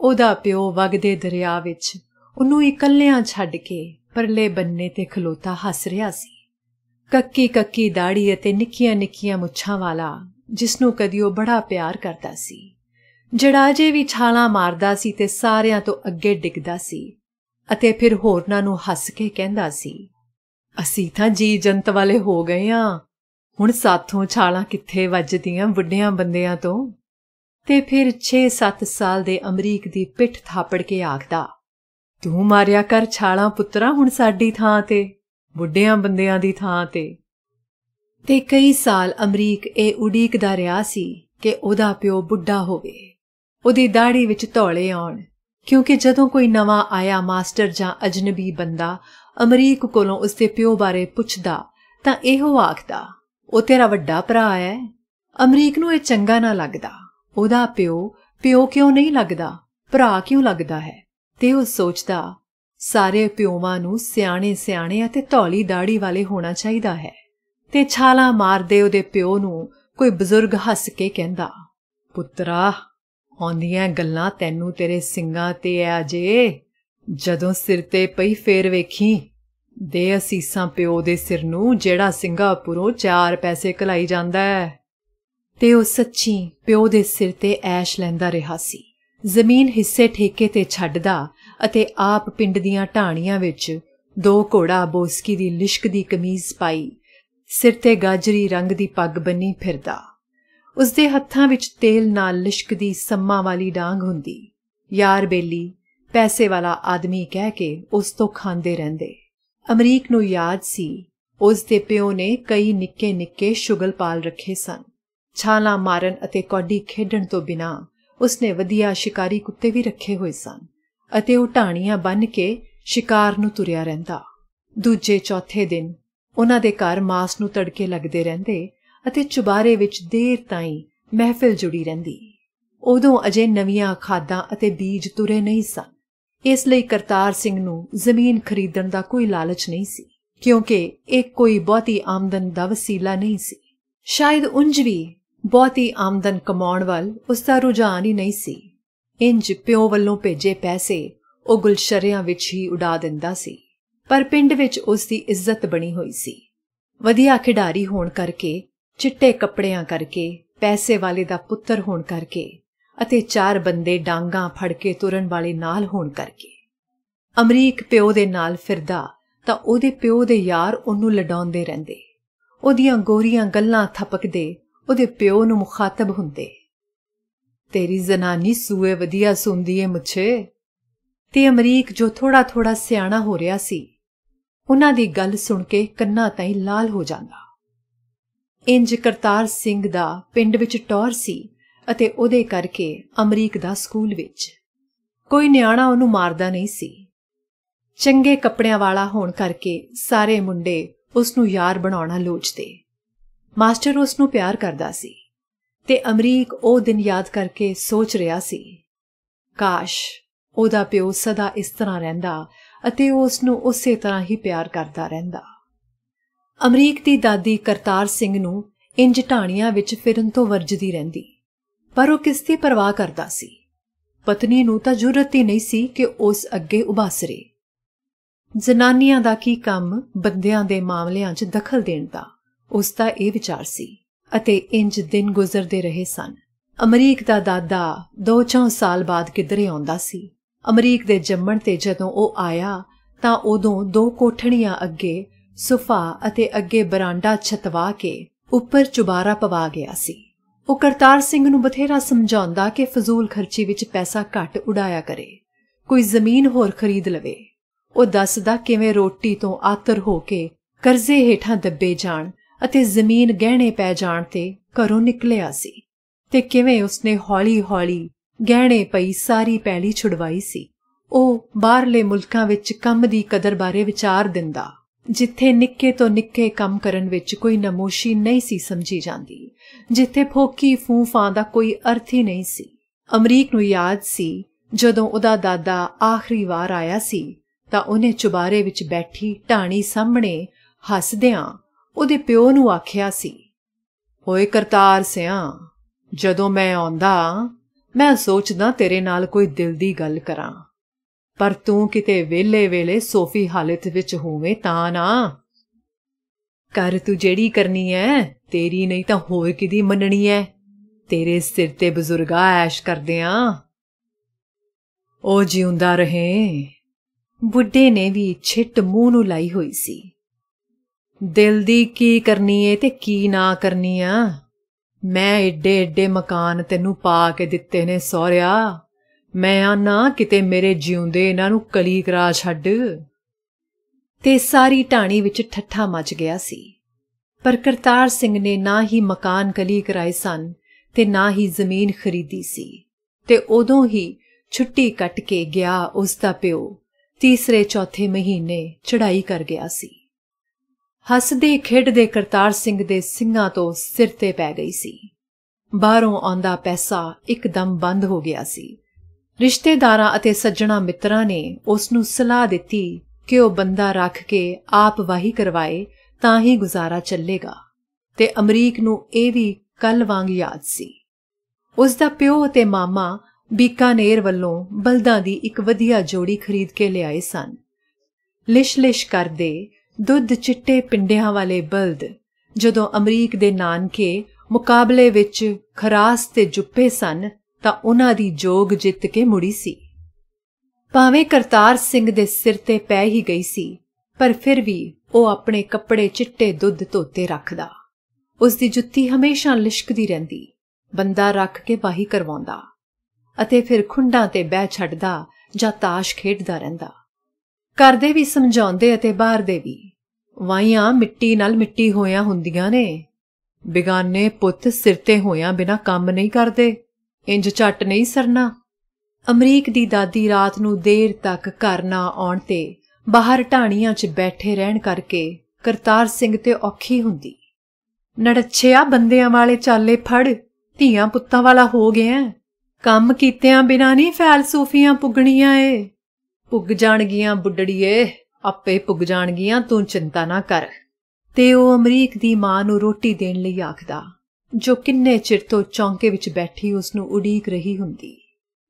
Speaker 1: ਉਹਦਾ ਪਿਓ ਵਗਦੇ ਦਰਿਆ ਵਿੱਚ ਉਹਨੂੰ ਇਕੱਲਿਆਂ ਛੱਡ ਕੇ ਪਰਲੇ ਬੰਨੇ ਤੇ ਖਲੋਤਾ ਹੱਸ ਰਿਹਾ ਸੀ ਕੱਕੀ ਕੱਕੀ ਦਾੜੀ ਅਤੇ ਨਿੱਕੀਆਂ ਨਿੱਕੀਆਂ ਮੁੱਛਾਂ ਵਾਲਾ ਜਿਸ ਨੂੰ ਕਦੀ ਉਹ ਬੜਾ ਪਿਆਰ ਕਰਦਾ ਸੀ ਜਿਹੜਾ ਜੇ ਵੀ ਛਾਲਾਂ ਮਾਰਦਾ ਸੀ ਤੇ ਸਾਰਿਆਂ ਤੋਂ ਅੱਗੇ ਡਿੱਗਦਾ ਸੀ ਅਤੇ ਫਿਰ ਹੋਰਨਾਂ ਨੂੰ ਹੱਸ ਕੇ ਕਹਿੰਦਾ ਸੀ ਅਸੀਂ ਤਾਂ ਜੀ ਜੰਤ ਵਾਲੇ ਹੋ ਗਏ ਆ ਹੁਣ ਸਾਥੋਂ ਛਾਲਾਂ ਕਿੱਥੇ ਵੱਜਦੀਆਂ ਬੁੱਢਿਆਂ ਬੰਦਿਆਂ ਤੋਂ ਤੇ ਫਿਰ 6-7 ਸਾਲ ਦੇ ਅਮਰੀਕ ਦੀ ਪਿੱਠ ਥਾਪੜ ਕੇ ਆਖਦਾ ਤੂੰ ਮਾਰਿਆ ਕਰ ਛਾਲਾਂ ਪੁੱਤਰਾ ਹੁਣ ਸਾਡੀ ਥਾਂ ਤੇ ਬੁੱਢਿਆਂ ਬੰਦਿਆਂ ਦੀ ਥਾਂ ਤੇ ਤੇ ਕਈ ਸਾਲ ਅਮਰੀਕ ਇਹ ਉਡੀਕਦਾ ਰਿਹਾ ਸੀ ਕਿ ਉਹਦਾ ਪਿਓ ਬੁੱਢਾ ਹੋਵੇ ਉਹਦੀ ਦਾੜੀ ਵਿੱਚ ਧੌਲੇ ਆਉਣ ਕਿਉਂਕਿ ਜਦੋਂ ਕੋਈ ਨਵਾਂ ਆਇਆ ਮਾਸਟਰ ਜਾਂ ਅਜਨਬੀ ਬੰਦਾ ਅਮਰੀਕ ਕੋਲੋਂ ਉਸਦੇ ਪਿਓ ਬਾਰੇ ਪੁੱਛਦਾ ਤਾਂ ਇਹੋ ਆਖਦਾ ਉਹ ਤੇਰਾ ਵੱਡਾ ਭਰਾ ਹੈ ਅਮਰੀਕ ਨੂੰ ਇਹ ਚੰਗਾ ਨਾ ਲੱਗਦਾ ਉਹਦਾ ਪਿਓ ਪਿਓ ਕਿਉਂ ਨਹੀਂ ਲੱਗਦਾ ਭਰਾ ਕਿਉਂ ਲੱਗਦਾ ਹੈ ਤੇ ਉਹ ਸੋਚਦਾ ਸਾਰੇ ਪਿਓਵਾਂ ਨੂੰ ਸਿਆਣੇ ਸਿਆਣੇ ਅਤੇ ਧੌਲੀ ਦਾੜੀ ਵਾਲੇ ਹੋਣਾ ਚਾਹੀਦਾ ਹੈ ਤੇ ਛਾਲਾ ਮਾਰਦੇ ਉਹਦੇ ਪਿਓ ਨੂੰ ਕੋਈ ਬਜ਼ੁਰਗ ਹੱਸ ਕੇ ਕਹਿੰਦਾ ਪੁੱਤਰਾ ਆਉਂਦੀਆਂ ਗੱਲਾਂ ਤੈਨੂੰ ਤੇਰੇ ਸਿੰਘਾਂ ਤੇ ਆ ਜੇ ਜਦੋਂ ਸਿਰ ਤੇ ਪਈ ਫੇਰ ਵੇਖੀ ਦੇ ਅਸੀਸਾਂ ਪਿਓ ਦੇ ਸਿਰ ਨੂੰ ਜਿਹੜਾ ਸਿੰਗਾਪੁਰੋਂ ਚਾਰ ਪੈਸੇ ਕਲਾਈ ਜਾਂਦਾ ਹੈ ਤੇ ਉਹ ਸੱਚੀ ਪਿਓ ਦੇ ਸਿਰ ਤੇ ਐਸ਼ ਲੈਂਦਾ ਰਿਹਾ ਸੀ ਜ਼ਮੀਨ ਹਿੱਸੇ ਠੇਕੇ ਤੇ ਛੱਡਦਾ ਅਤੇ ਆਪ ਪਿੰਡ ਦੀਆਂ ਢਾਣੀਆਂ ਵਿੱਚ ਦੋ ਘੋੜਾ ਬੋਸਕੀ ਦੀ ਲਿਸ਼ਕ ਦੀ ਕਮੀਜ਼ ਪਾਈ ਸਿਰ ਤੇ ਗਾਜਰੀ ਰੰਗ ਦੀ ਪੱਗ ਬੰਨੀ ਫਿਰਦਾ ਉਸ ਦੇ ਹੱਥਾਂ ਵਿੱਚ ਤੇਲ ਨਾਲ ਲਿਸ਼ਕਦੀ ਸੰਮਾ ਵਾਲੀ ਡਾਂਗ ਹੁੰਦੀ ਯਾਰ ਬੇਲੀ ਪੈਸੇ ਵਾਲਾ ਆਦਮੀ ਕਹਿ ਕੇ ਉਸ ਤੋਂ ਖਾਂਦੇ ਰਹਿੰਦੇ ਅਮਰੀਕ ਨੂੰ ਯਾਦ ਸੀ ਉਸ ਦੇ ਪਿਓ ਨੇ ਕਈ ਨਿੱਕੇ-ਨਿੱਕੇ ਸ਼ੁਗਲ ਪਾਲ ਰੱਖੇ ਸਨ ਛਾਲਾ ਮਾਰਨ ਅਤੇ ਕੌਡੀ ਖੇਡਣ ਤੋਂ ਬਿਨਾ ਉਸਨੇ ਵਧੀਆ ਸ਼ਿਕਾਰੀ ਕੁੱਤੇ ਵੀ ਰੱਖੇ ਹੋਏ ਸਨ ਅਤੇ ਉਹ ਢਾਣੀਆਂ ਬੰਨ ਕੇ ਸ਼ਿਕਾਰ ਨੂੰ ਤੁਰਿਆ ਰਹਿੰਦਾ ਦੂਜੇ ਚੌਥੇ ਦਿਨ ਉਹਨਾਂ ਦੇ ਘਰ ਮਾਸ ਨੂੰ ਤੜਕੇ ਲੱਗਦੇ ਰਹਿੰਦੇ ਅਤੇ ਚੁਬਾਰੇ ਵਿੱਚ ਦੇਰ ਤਾਈਂ ਮਹਿਫਿਲ ਜੁੜੀ ਰਹਿੰਦੀ ਉਦੋਂ ਅਜੇ ਨਵੀਆਂ ਖਾਦਾਂ ਅਤੇ ਬੀਜ ਤੁਰੇ ਨਹੀਂ ਸਨ ਇਸ ਲਈ ਕਰਤਾਰ ਸਿੰਘ ਨੂੰ ਜ਼ਮੀਨ ਖਰੀਦਣ ਦਾ ਕੋਈ ਲਾਲਚ ਨਹੀਂ ਸੀ ਕਿਉਂਕਿ ਇਹ ਕੋਈ ਬਹੁਤੀ ਆਮਦਨ ਦਾ ਵਸੀਲਾ ਨਹੀਂ ਸੀ ਸ਼ਾਇਦ ਉੰਜ ਵੀ ਬਹੁਤੀ ਆਮਦਨ ਕਮਾਉਣ ਵੱਲ ਉਸ ਦਾ ਰੁਝਾਨ ਹੀ ਨਹੀਂ ਸੀ ਇੰਜ ਪਿਓ ਵੱਲੋਂ ਭੇਜੇ ਪੈਸੇ ਉਹ ਗੁਲਸ਼ਰਿਆਂ ਵਿੱਚ ਹੀ ਉਡਾ ਦਿੰਦਾ ਸੀ ਪਰ ਪਿੰਡ ਵਿੱਚ ਉਸ ਦੀ ਇੱਜ਼ਤ ਬਣੀ ਹੋਈ ਸੀ ਵਧੀਆ ਖਿਡਾਰੀ ਹੋਣ ਕਰਕੇ ਚਿੱਟੇ ਕੱਪੜਿਆਂ ਕਰਕੇ ਪੈਸੇ ਵਾਲੇ ਦਾ ਪੁੱਤਰ ਹੋਣ ਕਰਕੇ ਅਤੇ ਚਾਰ ਬੰਦੇ ਡਾਂਗਾ ਫੜ ਕੇ ਤੁਰਨ ਵਾਲੇ ਨਾਲ ਹੋਣ ਕਰਕੇ ਅਮਰੀਕ ਪਿਓ ਦੇ ਨਾਲ ਫਿਰਦਾ ਤਾਂ ਉਹਦੇ ਪਿਓ ਦੇ ਯਾਰ ਉਹਨੂੰ ਲਡਾਉਂਦੇ ਰਹਿੰਦੇ ਉਹਦੀਆਂ ਗੋਰੀਆਂ ਗੱਲਾਂ ਥਪਕਦੇ ਉਹਦੇ ਪਿਓ ਨੂੰ ਮੁਖਾਤਬ ਹੁੰਦੇ ਤੇਰੀ ਜ਼ਨਾਨੀ ਸੂਏ ਵਧੀਆ ਸੁਣਦੀ ਏ ਮੁੱਛੇ ਤੇ ਅਮਰੀਕ ਜੋ ਥੋੜਾ ਥੋੜਾ ਸਿਆਣਾ ਹੋ ਰਿਹਾ ਸੀ ਉਹਨਾਂ ਦੀ ਗੱਲ ਸੁਣ ਕੇ ਕੰਨਾਂ ਤਾਈਂ ਲਾਲ ਹੋ ਜਾਂਦਾ ਇੰਜ ਕਰਤਾਰ ਸਿੰਘ ਦਾ ਪਿੰਡ ਵਿੱਚ ਟੌਰ ਸੀ ਅਤੇ ਉਹਦੇ ਕਰਕੇ ਅਮਰੀਕ ਦਾ ਸਕੂਲ ਵਿੱਚ ਕੋਈ ਨਿਆਣਾ ਉਹਨੂੰ ਮਾਰਦਾ ਨਹੀਂ ਸੀ ਚੰਗੇ ਕੱਪੜਿਆਂ ਵਾਲਾ ਹੋਣ ਕਰਕੇ ਸਾਰੇ ਮੁੰਡੇ ਉਸ ਨੂੰ ਯਾਰ ਬਣਾਉਣਾ ਲੋਚਦੇ ਮਾਸਟਰ ਉਸ ਨੂੰ ਪਿਆਰ ਕਰਦਾ ਸੀ ਤੇ ਅਮਰੀਕ ਉਹ ਦਿਨ ਯਾਦ ਕਰਕੇ ਸੋਚ ਰਿਹਾ ਸੀ ਕਾਸ਼ ਉਹਦਾ ਪਿਓ ਸਦਾ ਇਸ ਤਰ੍ਹਾਂ ਰਹਿੰਦਾ ਅਤੇ ਉਹ ਉਸ ਨੂੰ ਉਸੇ ਤਰ੍ਹਾਂ ਹੀ ਪਿਆਰ ਕਰਦਾ ਰਹਿੰਦਾ ਅਮਰੀਕ ਦੀ ਦਾਦੀ ਕਰਤਾਰ ਸਿੰਘ ਨੂੰ ਇੰਜ ਢਾਣੀਆਂ ਵਿੱਚ ਫਿਰਨ ਤੋਂ ਵਰਜਦੀ ਰਹਿੰਦੀ ਪਰ ਉਹ ਕਿਸ ਦੀ ਪਰਵਾਹ ਕਰਦਾ ਸੀ ਪਤਨੀ ਨੂੰ ਤਾਂ ਜੁਰਤ ਹੀ ਨਹੀਂ ਸੀ ਕਿ ਉਸ ਅੱਗੇ ਉਬਾਸਰੇ ਜਨਾਨੀਆਂ ਦਾ ਕੀ ਕੰਮ ਬੰਦਿਆਂ ਦੇ ਮਾਮਲਿਆਂ 'ਚ ਦਖਲ ਦੇਣ ਦਾ ਉਸ ਦਾ ਇਹ ਵਿਚਾਰ ਸੀ ਅਤੇ ਇੰਜ ਦਿਨ ਗੁਜ਼ਰਦੇ ਰਹੇ ਸਨ ਅਮਰੀਕ ਦਾ ਦਾਦਾ 2-4 ਸਾਲ ਬਾਅਦ ਕਿਧਰੇ ਆਉਂਦਾ ਸੀ ਅਮਰੀਕ ਦੇ ਜੰਮਣ ਤੇ ਜਦੋਂ ਉਹ ਆਇਆ ਤਾਂ ਉਦੋਂ ਦੋ ਕੋਠਣੀਆਂ ਅੱਗੇ ਸੁਫਾ ਅਤੇ ਅੱਗੇ ਬਰਾਂਡਾ ਛਤਵਾ ਕੇ ਉੱਪਰ ਚੁਬਾਰਾ ਪਵਾ ਗਿਆ ਸੀ ਉਹ ਕਰਤਾਰ ਸਿੰਘ ਨੂੰ ਬਥੇਰਾ ਸਮਝਾਉਂਦਾ ਕਿ ਫਜ਼ੂਲ ਖਰਚੀ ਵਿੱਚ ਪੈਸਾ ਘੱਟ ਉਡਾਇਆ ਕਰੇ ਕੋਈ ਜ਼ਮੀਨ ਹੋਰ ਖਰੀਦ ਲਵੇ ਉਹ ਦੱਸਦਾ ਕਿਵੇਂ ਰੋਟੀ ਤੋਂ ਆਤਰ ਹੋ ਕੇ ਕਰਜ਼ੇ ਹੇਠਾਂ ਦੱਬੇ ਜਾਣ ਅਤੇ ਜ਼ਮੀਨ ਗਹਿਣੇ ਪੈ ਜਾਣ ਤੇ ਘਰੋਂ ਨਿਕਲਿਆ ਸੀ ਤੇ ਕਿਵੇਂ ਉਸਨੇ ਹੌਲੀ-ਹੌਲੀ ਗਹਿਣੇ ਪਈ ਸਾਰੀ ਪੈਲੀ ਛੁਡਵਾਈ ਸੀ ਉਹ ਬਾਹਰਲੇ ਮੁਲਕਾਂ ਵਿੱਚ ਕੰਮ ਦੀ ਕਦਰ ਬਾਰੇ ਵਿਚਾਰ ਦਿੰਦਾ ਜਿੱਥੇ ਨਿੱਕੇ ਤੋਂ ਨਿੱਕੇ ਕੰਮ ਕਰਨ ਵਿੱਚ ਕੋਈ ਨਮੋਸ਼ੀ ਨਹੀਂ ਸੀ ਸਮਝੀ ਜਾਂਦੀ ਜਿੱਥੇ ਫੋਕੀ ਫੂਫਾਂ ਦਾ ਕੋਈ ਅਰਥ ਹੀ ਨਹੀਂ ਸੀ ਅਮਰੀਕ ਨੂੰ ਯਾਦ ਸੀ ਜਦੋਂ ਉਹਦਾ ਦਾਦਾ ਆਖਰੀ ਵਾਰ ਆਇਆ ਸੀ ਤਾਂ ਉਹਨੇ ਚੁਬਾਰੇ ਵਿੱਚ ਬੈਠੀ ਢਾਣੀ ਸਾਹਮਣੇ ਹੱਸਦਿਆਂ ਉਹਦੇ ਪਿਓ ਨੂੰ ਆਖਿਆ ਸੀ ਓਏ ਕਰਤਾਰ ਸਿਆ ਜਦੋਂ ਮੈਂ ਆਉਂਦਾ ਮੈਂ ਸੋਚਦਾ ਤੇਰੇ ਨਾਲ ਕੋਈ ਦਿਲ ਦੀ ਗੱਲ ਕਰਾਂ ਪਰ ਤੂੰ ਕਿਤੇ ਵੇਲੇ ਵੇਲੇ ਸੋਫੀ ਹਾਲਤ ਵਿੱਚ ਹੋਵੇਂ ਤਾਂ ਨਾ ਕਰ ਤੂੰ ਜਿਹੜੀ ਕਰਨੀ ਐ ਤੇਰੀ ਨਹੀਂ ਤਾਂ ਹੋਰ ਕਿਦੀ ਮੰਨਣੀ ਐ ਤੇਰੇ ਸਿਰ ਤੇ ਬਜ਼ੁਰਗਾ ਐਸ਼ ਕਰਦੇ ਆ ਉਹ ਜਿਉਂਦਾ ਰਹੇ ਬੁੱਢੇ ਨੇ ਵੀ ਛਿੱਟ ਮੂੰਹ ਨੂੰ ਲਾਈ ਹੋਈ ਸੀ ਦਿਲ ਦੀ ਕੀ ਕਰਨੀ ਏ ਤੇ ਕੀ ਨਾ ਕਰਨੀ ਆ ਮੈਂ ਏਡੇ ਏਡੇ ਮਕਾਨ ਤੈਨੂੰ ਪਾ ਕੇ ਦਿੱਤੇ ਨੇ ਸੋਹਰਿਆ ਮੈਂ ਆ ਨਾ ਕਿਤੇ ਮੇਰੇ ਜਿਉਂਦੇ ਇਹਨਾਂ ਨੂੰ ਕਲੀ ਕਰਾ ਛੱਡ ਤੇ ਸਾਰੀ ਢਾਣੀ ਵਿੱਚ ਠੱਠਾ ਮਚ ਗਿਆ ਸੀ ਪਰ ਕਰਤਾਰ ਸਿੰਘ ਨੇ ਨਾ ਹੀ ਮਕਾਨ ਕਲੀ ਕਰਾਏ ਸਨ ਤੇ ਨਾ ਹੀ ਜ਼ਮੀਨ ਖਰੀਦੀ ਸੀ ਤੇ ਉਦੋਂ ਹੀ ਛੁੱਟੀ ਕੱਟ ਕੇ ਗਿਆ ਉਸ ਦਾ ਪਿਓ ਤੀਸਰੇ ਚੌਥੇ ਮਹੀਨੇ ਚੜਾਈ ਕਰ ਗਿਆ ਸੀ ਹੱਸਦੇ ਖੇਡਦੇ ਕਰਤਾਰ ਸਿੰਘ ਦੇ ਸਿੰਘਾਂ ਤੋਂ ਸਿਰ ਤੇ ਪੈ ਗਈ ਸੀ ਬਾਹਰੋਂ ਆਉਂਦਾ ਪੈਸਾ ਇੱਕਦਮ ਬੰਦ ਹੋ ਗਿਆ ਸੀ ਰਿਸ਼ਤੇਦਾਰਾਂ ਅਤੇ ਸੱਜਣਾ ਮਿੱਤਰਾਂ ਨੇ ਉਸ ਨੂੰ ਸਲਾਹ ਦਿੱਤੀ ਕਿ ਉਹ ਬੰਦਾ ਰੱਖ ਕੇ ਆਪ ਵਾਹੀ ਕਰਵਾਏ ਤਾਂ ਹੀ ਗੁਜ਼ਾਰਾ ਚੱਲੇਗਾ ਤੇ ਅਮਰੀਕ ਨੂੰ ਇਹ ਵੀ ਕੱਲ ਵਾਂਗ ਯਾਦ ਸੀ ਉਸ ਦਾ ਪਿਓ ਅਤੇ ਮਾਮਾ ਬੀਕਾਨੇਰ ਵੱਲੋਂ ਬਲਦਾਂ ਦੀ ਇੱਕ ਵਧੀਆ ਜੋੜੀ ਖਰੀਦ ਕੇ ਲਿਆਏ ਸਨ ਲਿਸ਼ਲਿਸ਼ ਕਰਦੇ ਦੁੱਧ ਚਿੱਟੇ ਪਿੰਡਿਆਂ ਵਾਲੇ ਬਲਦ ਜਦੋਂ ਅਮਰੀਕ ਦੇ ਨਾਨਕੇ ਮੁਕਾਬਲੇ ਵਿੱਚ ਖਰਾਸ ਤੇ ਜੁੱਪੇ ਸਨ ਤਾਂ ਉਹਨਾਂ ਦੀ ਜੋਗ ਜਿੱਤ ਕੇ ਮੁੜੀ ਸੀ ਭਾਵੇਂ ਕਰਤਾਰ ਸਿੰਘ ਦੇ ਸਿਰ ਤੇ ਪੈ ਹੀ ਗਈ ਸੀ ਪਰ ਫਿਰ ਵੀ ਉਹ ਆਪਣੇ ਕੱਪੜੇ ਚਿੱਟੇ ਦੁੱਧ ਧੋਤੇ ਰੱਖਦਾ ਉਸ ਦੀ ਜੁੱਤੀ ਹਮੇਸ਼ਾ ਲਿਸ਼ਕਦੀ ਰਹਿੰਦੀ ਬੰਦਾ ਰੱਖ ਕੇ ਵਾਹੀ ਕਰਵਾਉਂਦਾ ਅਤੇ ਫਿਰ ਖੁੰਡਾਂ ਤੇ ਬਹਿ ਛੱਡਦਾ ਜਾਂ ਤਾਸ਼ ਖੇਡਦਾ ਰਹਿੰਦਾ ਕਰਦੇ ਵੀ ਸਮਝਾਉਂਦੇ ਅਤੇ ਬਾਹਰ ਦੇ ਵੀ ਵਾਈਆਂ ਮਿੱਟੀ ਨਾਲ ਮਿੱਟੀ ਹੋਇਆਂ ਹੁੰਦੀਆਂ ਨੇ ਬਿਗਾਨੇ ਪੁੱਤ ਸਿਰ ਤੇ ਹੋਇਆਂ ਬਿਨਾ ਕੰਮ ਨਹੀਂ ਕਰਦੇ ਇੰਜ ਛੱਟ ਨਹੀਂ ਸਰਨਾ ਅਮਰੀਕ ਦੀ ਦਾਦੀ ਰਾਤ ਨੂੰ ਦੇਰ ਤੱਕ ਘਰ ਨਾ ਆਉਣ ਤੇ ਬਾਹਰ ਢਾਣੀਆਂ 'ਚ ਬੈਠੇ ਰਹਿਣ ਕਰਕੇ ਕਰਤਾਰ ਸਿੰਘ ਤੇ ਔਖੀ ਹੁੰਦੀ ਨੜਛਿਆ ਬੰਦਿਆਂ ਵਾਲੇ ਚਾਲੇ ਫੜ ਧੀਆਂ ਪੁੱਤਾਂ ਵਾਲਾ ਹੋ ਗਿਆ ਕੰਮ ਕੀਤਿਆਂ ਬਿਨਾ ਨਹੀਂ ਫੈਲਸੂਫੀਆਂ ਪੁੱਗਣੀਆਂ ਏ ਪੁੱਗ ਜਾਣਗੀਆਂ ਬੁੱਢੜੀਏ ਆਪੇ ਪੁੱਗ ਜਾਣਗੀਆਂ ਤੂੰ ਚਿੰਤਾ ਨਾ ਕਰ ਤੇ ਉਹ ਅਮਰੀਕ ਦੀ ਮਾਂ ਨੂੰ ਰੋਟੀ ਦੇਣ ਲਈ ਆਖਦਾ ਜੋ ਕਿੰਨੇ ਚਿਰ ਤੋਂ ਚੌਂਕੇ ਵਿੱਚ ਬੈਠੀ ਉਸ ਨੂੰ ਉਡੀਕ ਰਹੀ ਹੁੰਦੀ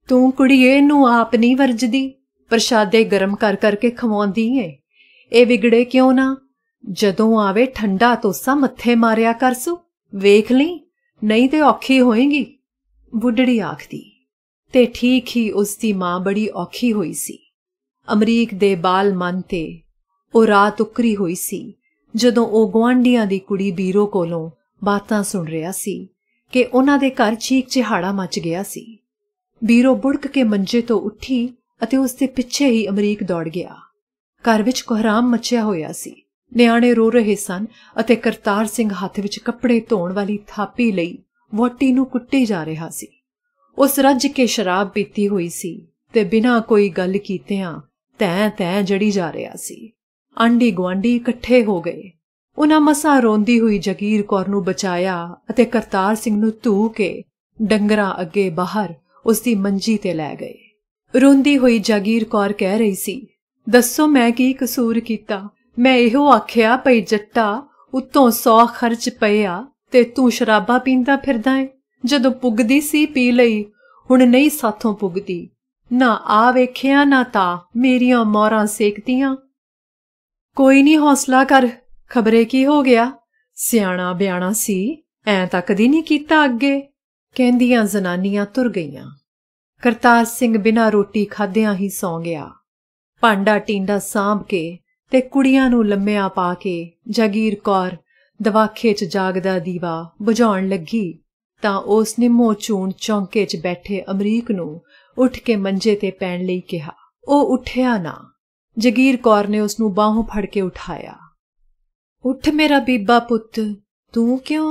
Speaker 1: ਤੂੰ ਕੁੜੀਏ ਨੂੰ ਆਪ ਨਹੀਂ ਵਰਜਦੀ ਪ੍ਰਸ਼ਾਦੇ ਗਰਮ ਕਰ ਕਰਕੇ ਖਵਾਉਂਦੀ ਏ ਇਹ ਵਿਗੜੇ ਕਿਉਂ ਨਾ ਜਦੋਂ ਆਵੇ ਠੰਡਾ ਤੋਸਾ ਮੱਥੇ ਮਾਰਿਆ ਕਰਸੂ ਵੇਖ ਲਈ ਨਹੀਂ ਤੇ ਔਖੀ ਹੋਏਗੀ ਬੁੱਢੜੀ ਆਖਦੀ ਤੇ ਠੀਕ ਹੀ ਉਸ ਦੀ ਮਾਂ ਬੜੀ ਔਖੀ ਹੋਈ ਸੀ ਅਮਰੀਕ ਦੇ ਬਾਲ ਮਨ ਤੇ ਉਹ ਰਾਤ ਉਕਰੀ ਹੋਈ ਸੀ ਜਦੋਂ ਉਹ ਗਵਾਂਡੀਆਂ ਦੀ ਕੁੜੀ ਬੀਰੋ ਕੋਲੋਂ ਬਾਤਾਂ ਸੁਣ ਰਿਹਾ ਸੀ ਕਿ ਉਹਨਾਂ ਦੇ ਘਰ ਚੀਕ ਚਿਹਾੜਾ ਮਚ ਗਿਆ ਸੀ ਬੀਰੋ ਬੁੜਕ ਕੇ ਮੰਜੇ ਤੋਂ ਉੱਠੀ ਅਤੇ ਉਸ ਦੇ ਪਿੱਛੇ ਹੀ ਅਮਰੀਕ ਦੌੜ ਗਿਆ ਘਰ ਵਿੱਚ ਕੋਹਰਾਮ ਮਚਿਆ ਹੋਇਆ ਸੀ ਨਿਆਣੇ ਰੋ ਰਹੇ ਸਨ ਅਤੇ ਕਰਤਾਰ ਸਿੰਘ ਹੱਥ ਵਿੱਚ ਕੱਪੜੇ ਧੋਣ ਵਾਲੀ ਥਾਪੀ ਲਈ ਵੋਟੀ ਨੂੰ ਕੁੱਟੇ ਜਾ ਰਿਹਾ ਸੀ ਉਸ ਰੱਜ ਕੇ ਸ਼ਰਾਬ ਪੀਤੀ ਹੋਈ ਸੀ ਤੇ ਬਿਨਾਂ ਕੋਈ ਗੱਲ ਆ ਤੈ ਤੈ ਜੜੀ ਜਾ ਰਿਹਾ ਸੀ ਆਂਡੀ ਗਵਾਂਡੀ ਇਕੱਠੇ ਹੋ ਗਏ ਉਹਨਾਂ ਮਸਾ ਰੋਂਦੀ ਹੋਈ ਜਗੀਰ ਕੌਰ ਨੂੰ ਬਚਾਇਆ ਅਤੇ ਕਰਤਾਰ ਸਿੰਘ ਨੂੰ ਧੂ ਕੇ ਡੰਗਰਾ ਅੱਗੇ ਬਾਹਰ ਉਸ ਦੀ ਮੰਜੀ ਤੇ ਲੈ ਗਏ ਰੋਂਦੀ ਹੋਈ ਜਗੀਰ ਕੌਰ ਕਹਿ ਰਹੀ ਸੀ ਦੱਸੋ ਮੈਂ ਕੀ ਕਸੂਰ ਕੀਤਾ ਮੈਂ ਇਹੋ ਆਖਿਆ ਪਈ ਜੱਟਾ ਉਤੋਂ ਸੌ ਖਰਚ ਪਿਆ ਤੇ ਤੂੰ ਸ਼ਰਾਬਾ ਪੀਂਦਾ ਫਿਰਦਾ ਏ ਜਦੋਂ ਪੁੱਗਦੀ ਸੀ ਪੀ ਲਈ ਹੁਣ ਨਹੀਂ ਸਾਥੋਂ ਪੁੱਗਦੀ ਨਾ ਆ ਵੇਖਿਆ ਨਾ ਤਾ ਮੇਰੀਆਂ ਮੋਹਰਾਂ ਸੇਕਦੀਆਂ ਕੋਈ ਨਹੀਂ ਹੌਸਲਾ ਕਰ ਖਬਰੇ ਕੀ ਹੋ ਗਿਆ ਸਿਆਣਾ ਬਿਆਣਾ ਸੀ ਐ ਤੱਕ ਦੀ ਨਹੀਂ ਕੀਤਾ ਅੱਗੇ ਕਹਿੰਦੀਆਂ ਜ਼ਨਾਨੀਆਂ ਤੁਰ ਗਈਆਂ ਕਰਤਾਰ ਸਿੰਘ ਬਿਨਾਂ ਰੋਟੀ ਖਾਦਿਆਂ ਹੀ ਸੌ ਗਿਆ ਭਾਂਡਾ ਟਿੰਡਾ ਸਾਂਭ ਕੇ ਤੇ ਕੁੜੀਆਂ ਨੂੰ ਲੰਮਿਆਂ ਪਾ ਕੇ ਜਗੀਰ ਕੌਰ ਦਵਾਖੇ 'ਚ ਜਾਗਦਾ ਦੀਵਾ ਬੁਝਾਉਣ ਲੱਗੀ ਤਾਂ ਉਸ ਨੇ ਮੋਚੂਣ ਚੌਂਕੇ 'ਚ ਬੈਠੇ ਅਮਰੀਕ ਨੂੰ ਉੱਠ ਕੇ ਮੰਜੇ ਤੇ ਪੈਣ ਲਈ ਕਿਹਾ ਉਹ ਉੱਠਿਆ ਨਾ ਜਗੀਰ ਕੌਰ ਨੇ ਉਸ ਨੂੰ ਬਾਹੋਂ ਫੜ ਕੇ ਉਠਾਇਆ ਉੱਠ ਮੇਰਾ ਬੀਬਾ ਪੁੱਤ ਤੂੰ ਕਿਉਂ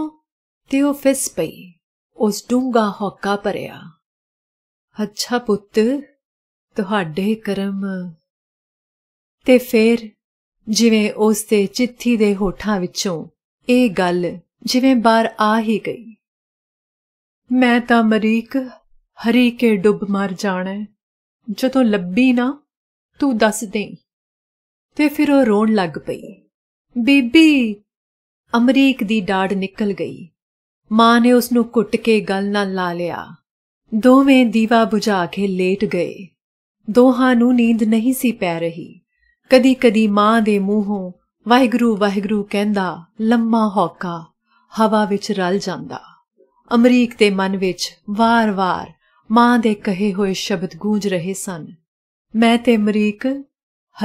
Speaker 1: ਤੇ ਉਹ ਫਿਸ ਪਈ ਉਸ ਡੂੰਗਾ ਹੌਕਾ ਭਰਿਆ ਅੱਛਾ ਪੁੱਤ ਤੁਹਾਡੇ ਕਰਮ ਤੇ ਫੇਰ ਜਿਵੇਂ ਉਸ ਤੇ ਚਿੱਠੀ ਦੇ ਹੋਠਾਂ ਵਿੱਚੋਂ ਇਹ ਗੱਲ ਜਿਵੇਂ ਬਾਹਰ ਆ ਹੀ ਗਈ ਮੈਂ ਤਾਂ ਮਰੀਕ ਹਰੀ ਕੇ ਡੁੱਬ ਮਰ ਜਾਣਾ ਜਦੋਂ ਲੱਭੀ ਨਾ ਤੂੰ ਦੱਸ ਦੇ ਤੇ ਫਿਰ ਉਹ ਰੋਣ ਲੱਗ ਪਈ ਬੀਬੀ ਅਮਰੀਕ ਦੀ ਡਾੜ ਨਿਕਲ ਗਈ ਮਾਂ ਨੇ ਉਸ ਨੂੰ ਕੁੱਟ ਕੇ ਗਲ ਨਾਲ ਲਾ ਲਿਆ ਦੋਵੇਂ ਦੀਵਾ ਬੁਝਾ ਕੇ ਲੇਟ ਗਏ ਦੋਹਾਂ ਨੂੰ ਨੀਂਦ ਨਹੀਂ ਸੀ ਪੈ ਰਹੀ ਕਦੀ-ਕਦੀ ਮਾਂ ਦੇ ਮੂੰਹੋਂ ਵਾਹਿਗੁਰੂ ਵਾਹਿਗੁਰੂ ਕਹਿੰਦਾ ਲੰਮਾ ਹੌਕਾ ਹਵਾ ਵਿੱਚ ਰਲ ਜਾਂਦਾ ਅਮਰੀਕ ਦੇ ਮਨ ਵਿੱਚ ਵਾਰ-ਵਾਰ ਮਾਂ ਦੇ ਕਹੇ ਹੋਏ ਸ਼ਬਦ ਗੂੰਜ ਰਹੇ ਸਨ ਮੈਂ ਤੇ ਅਮਰੀਕ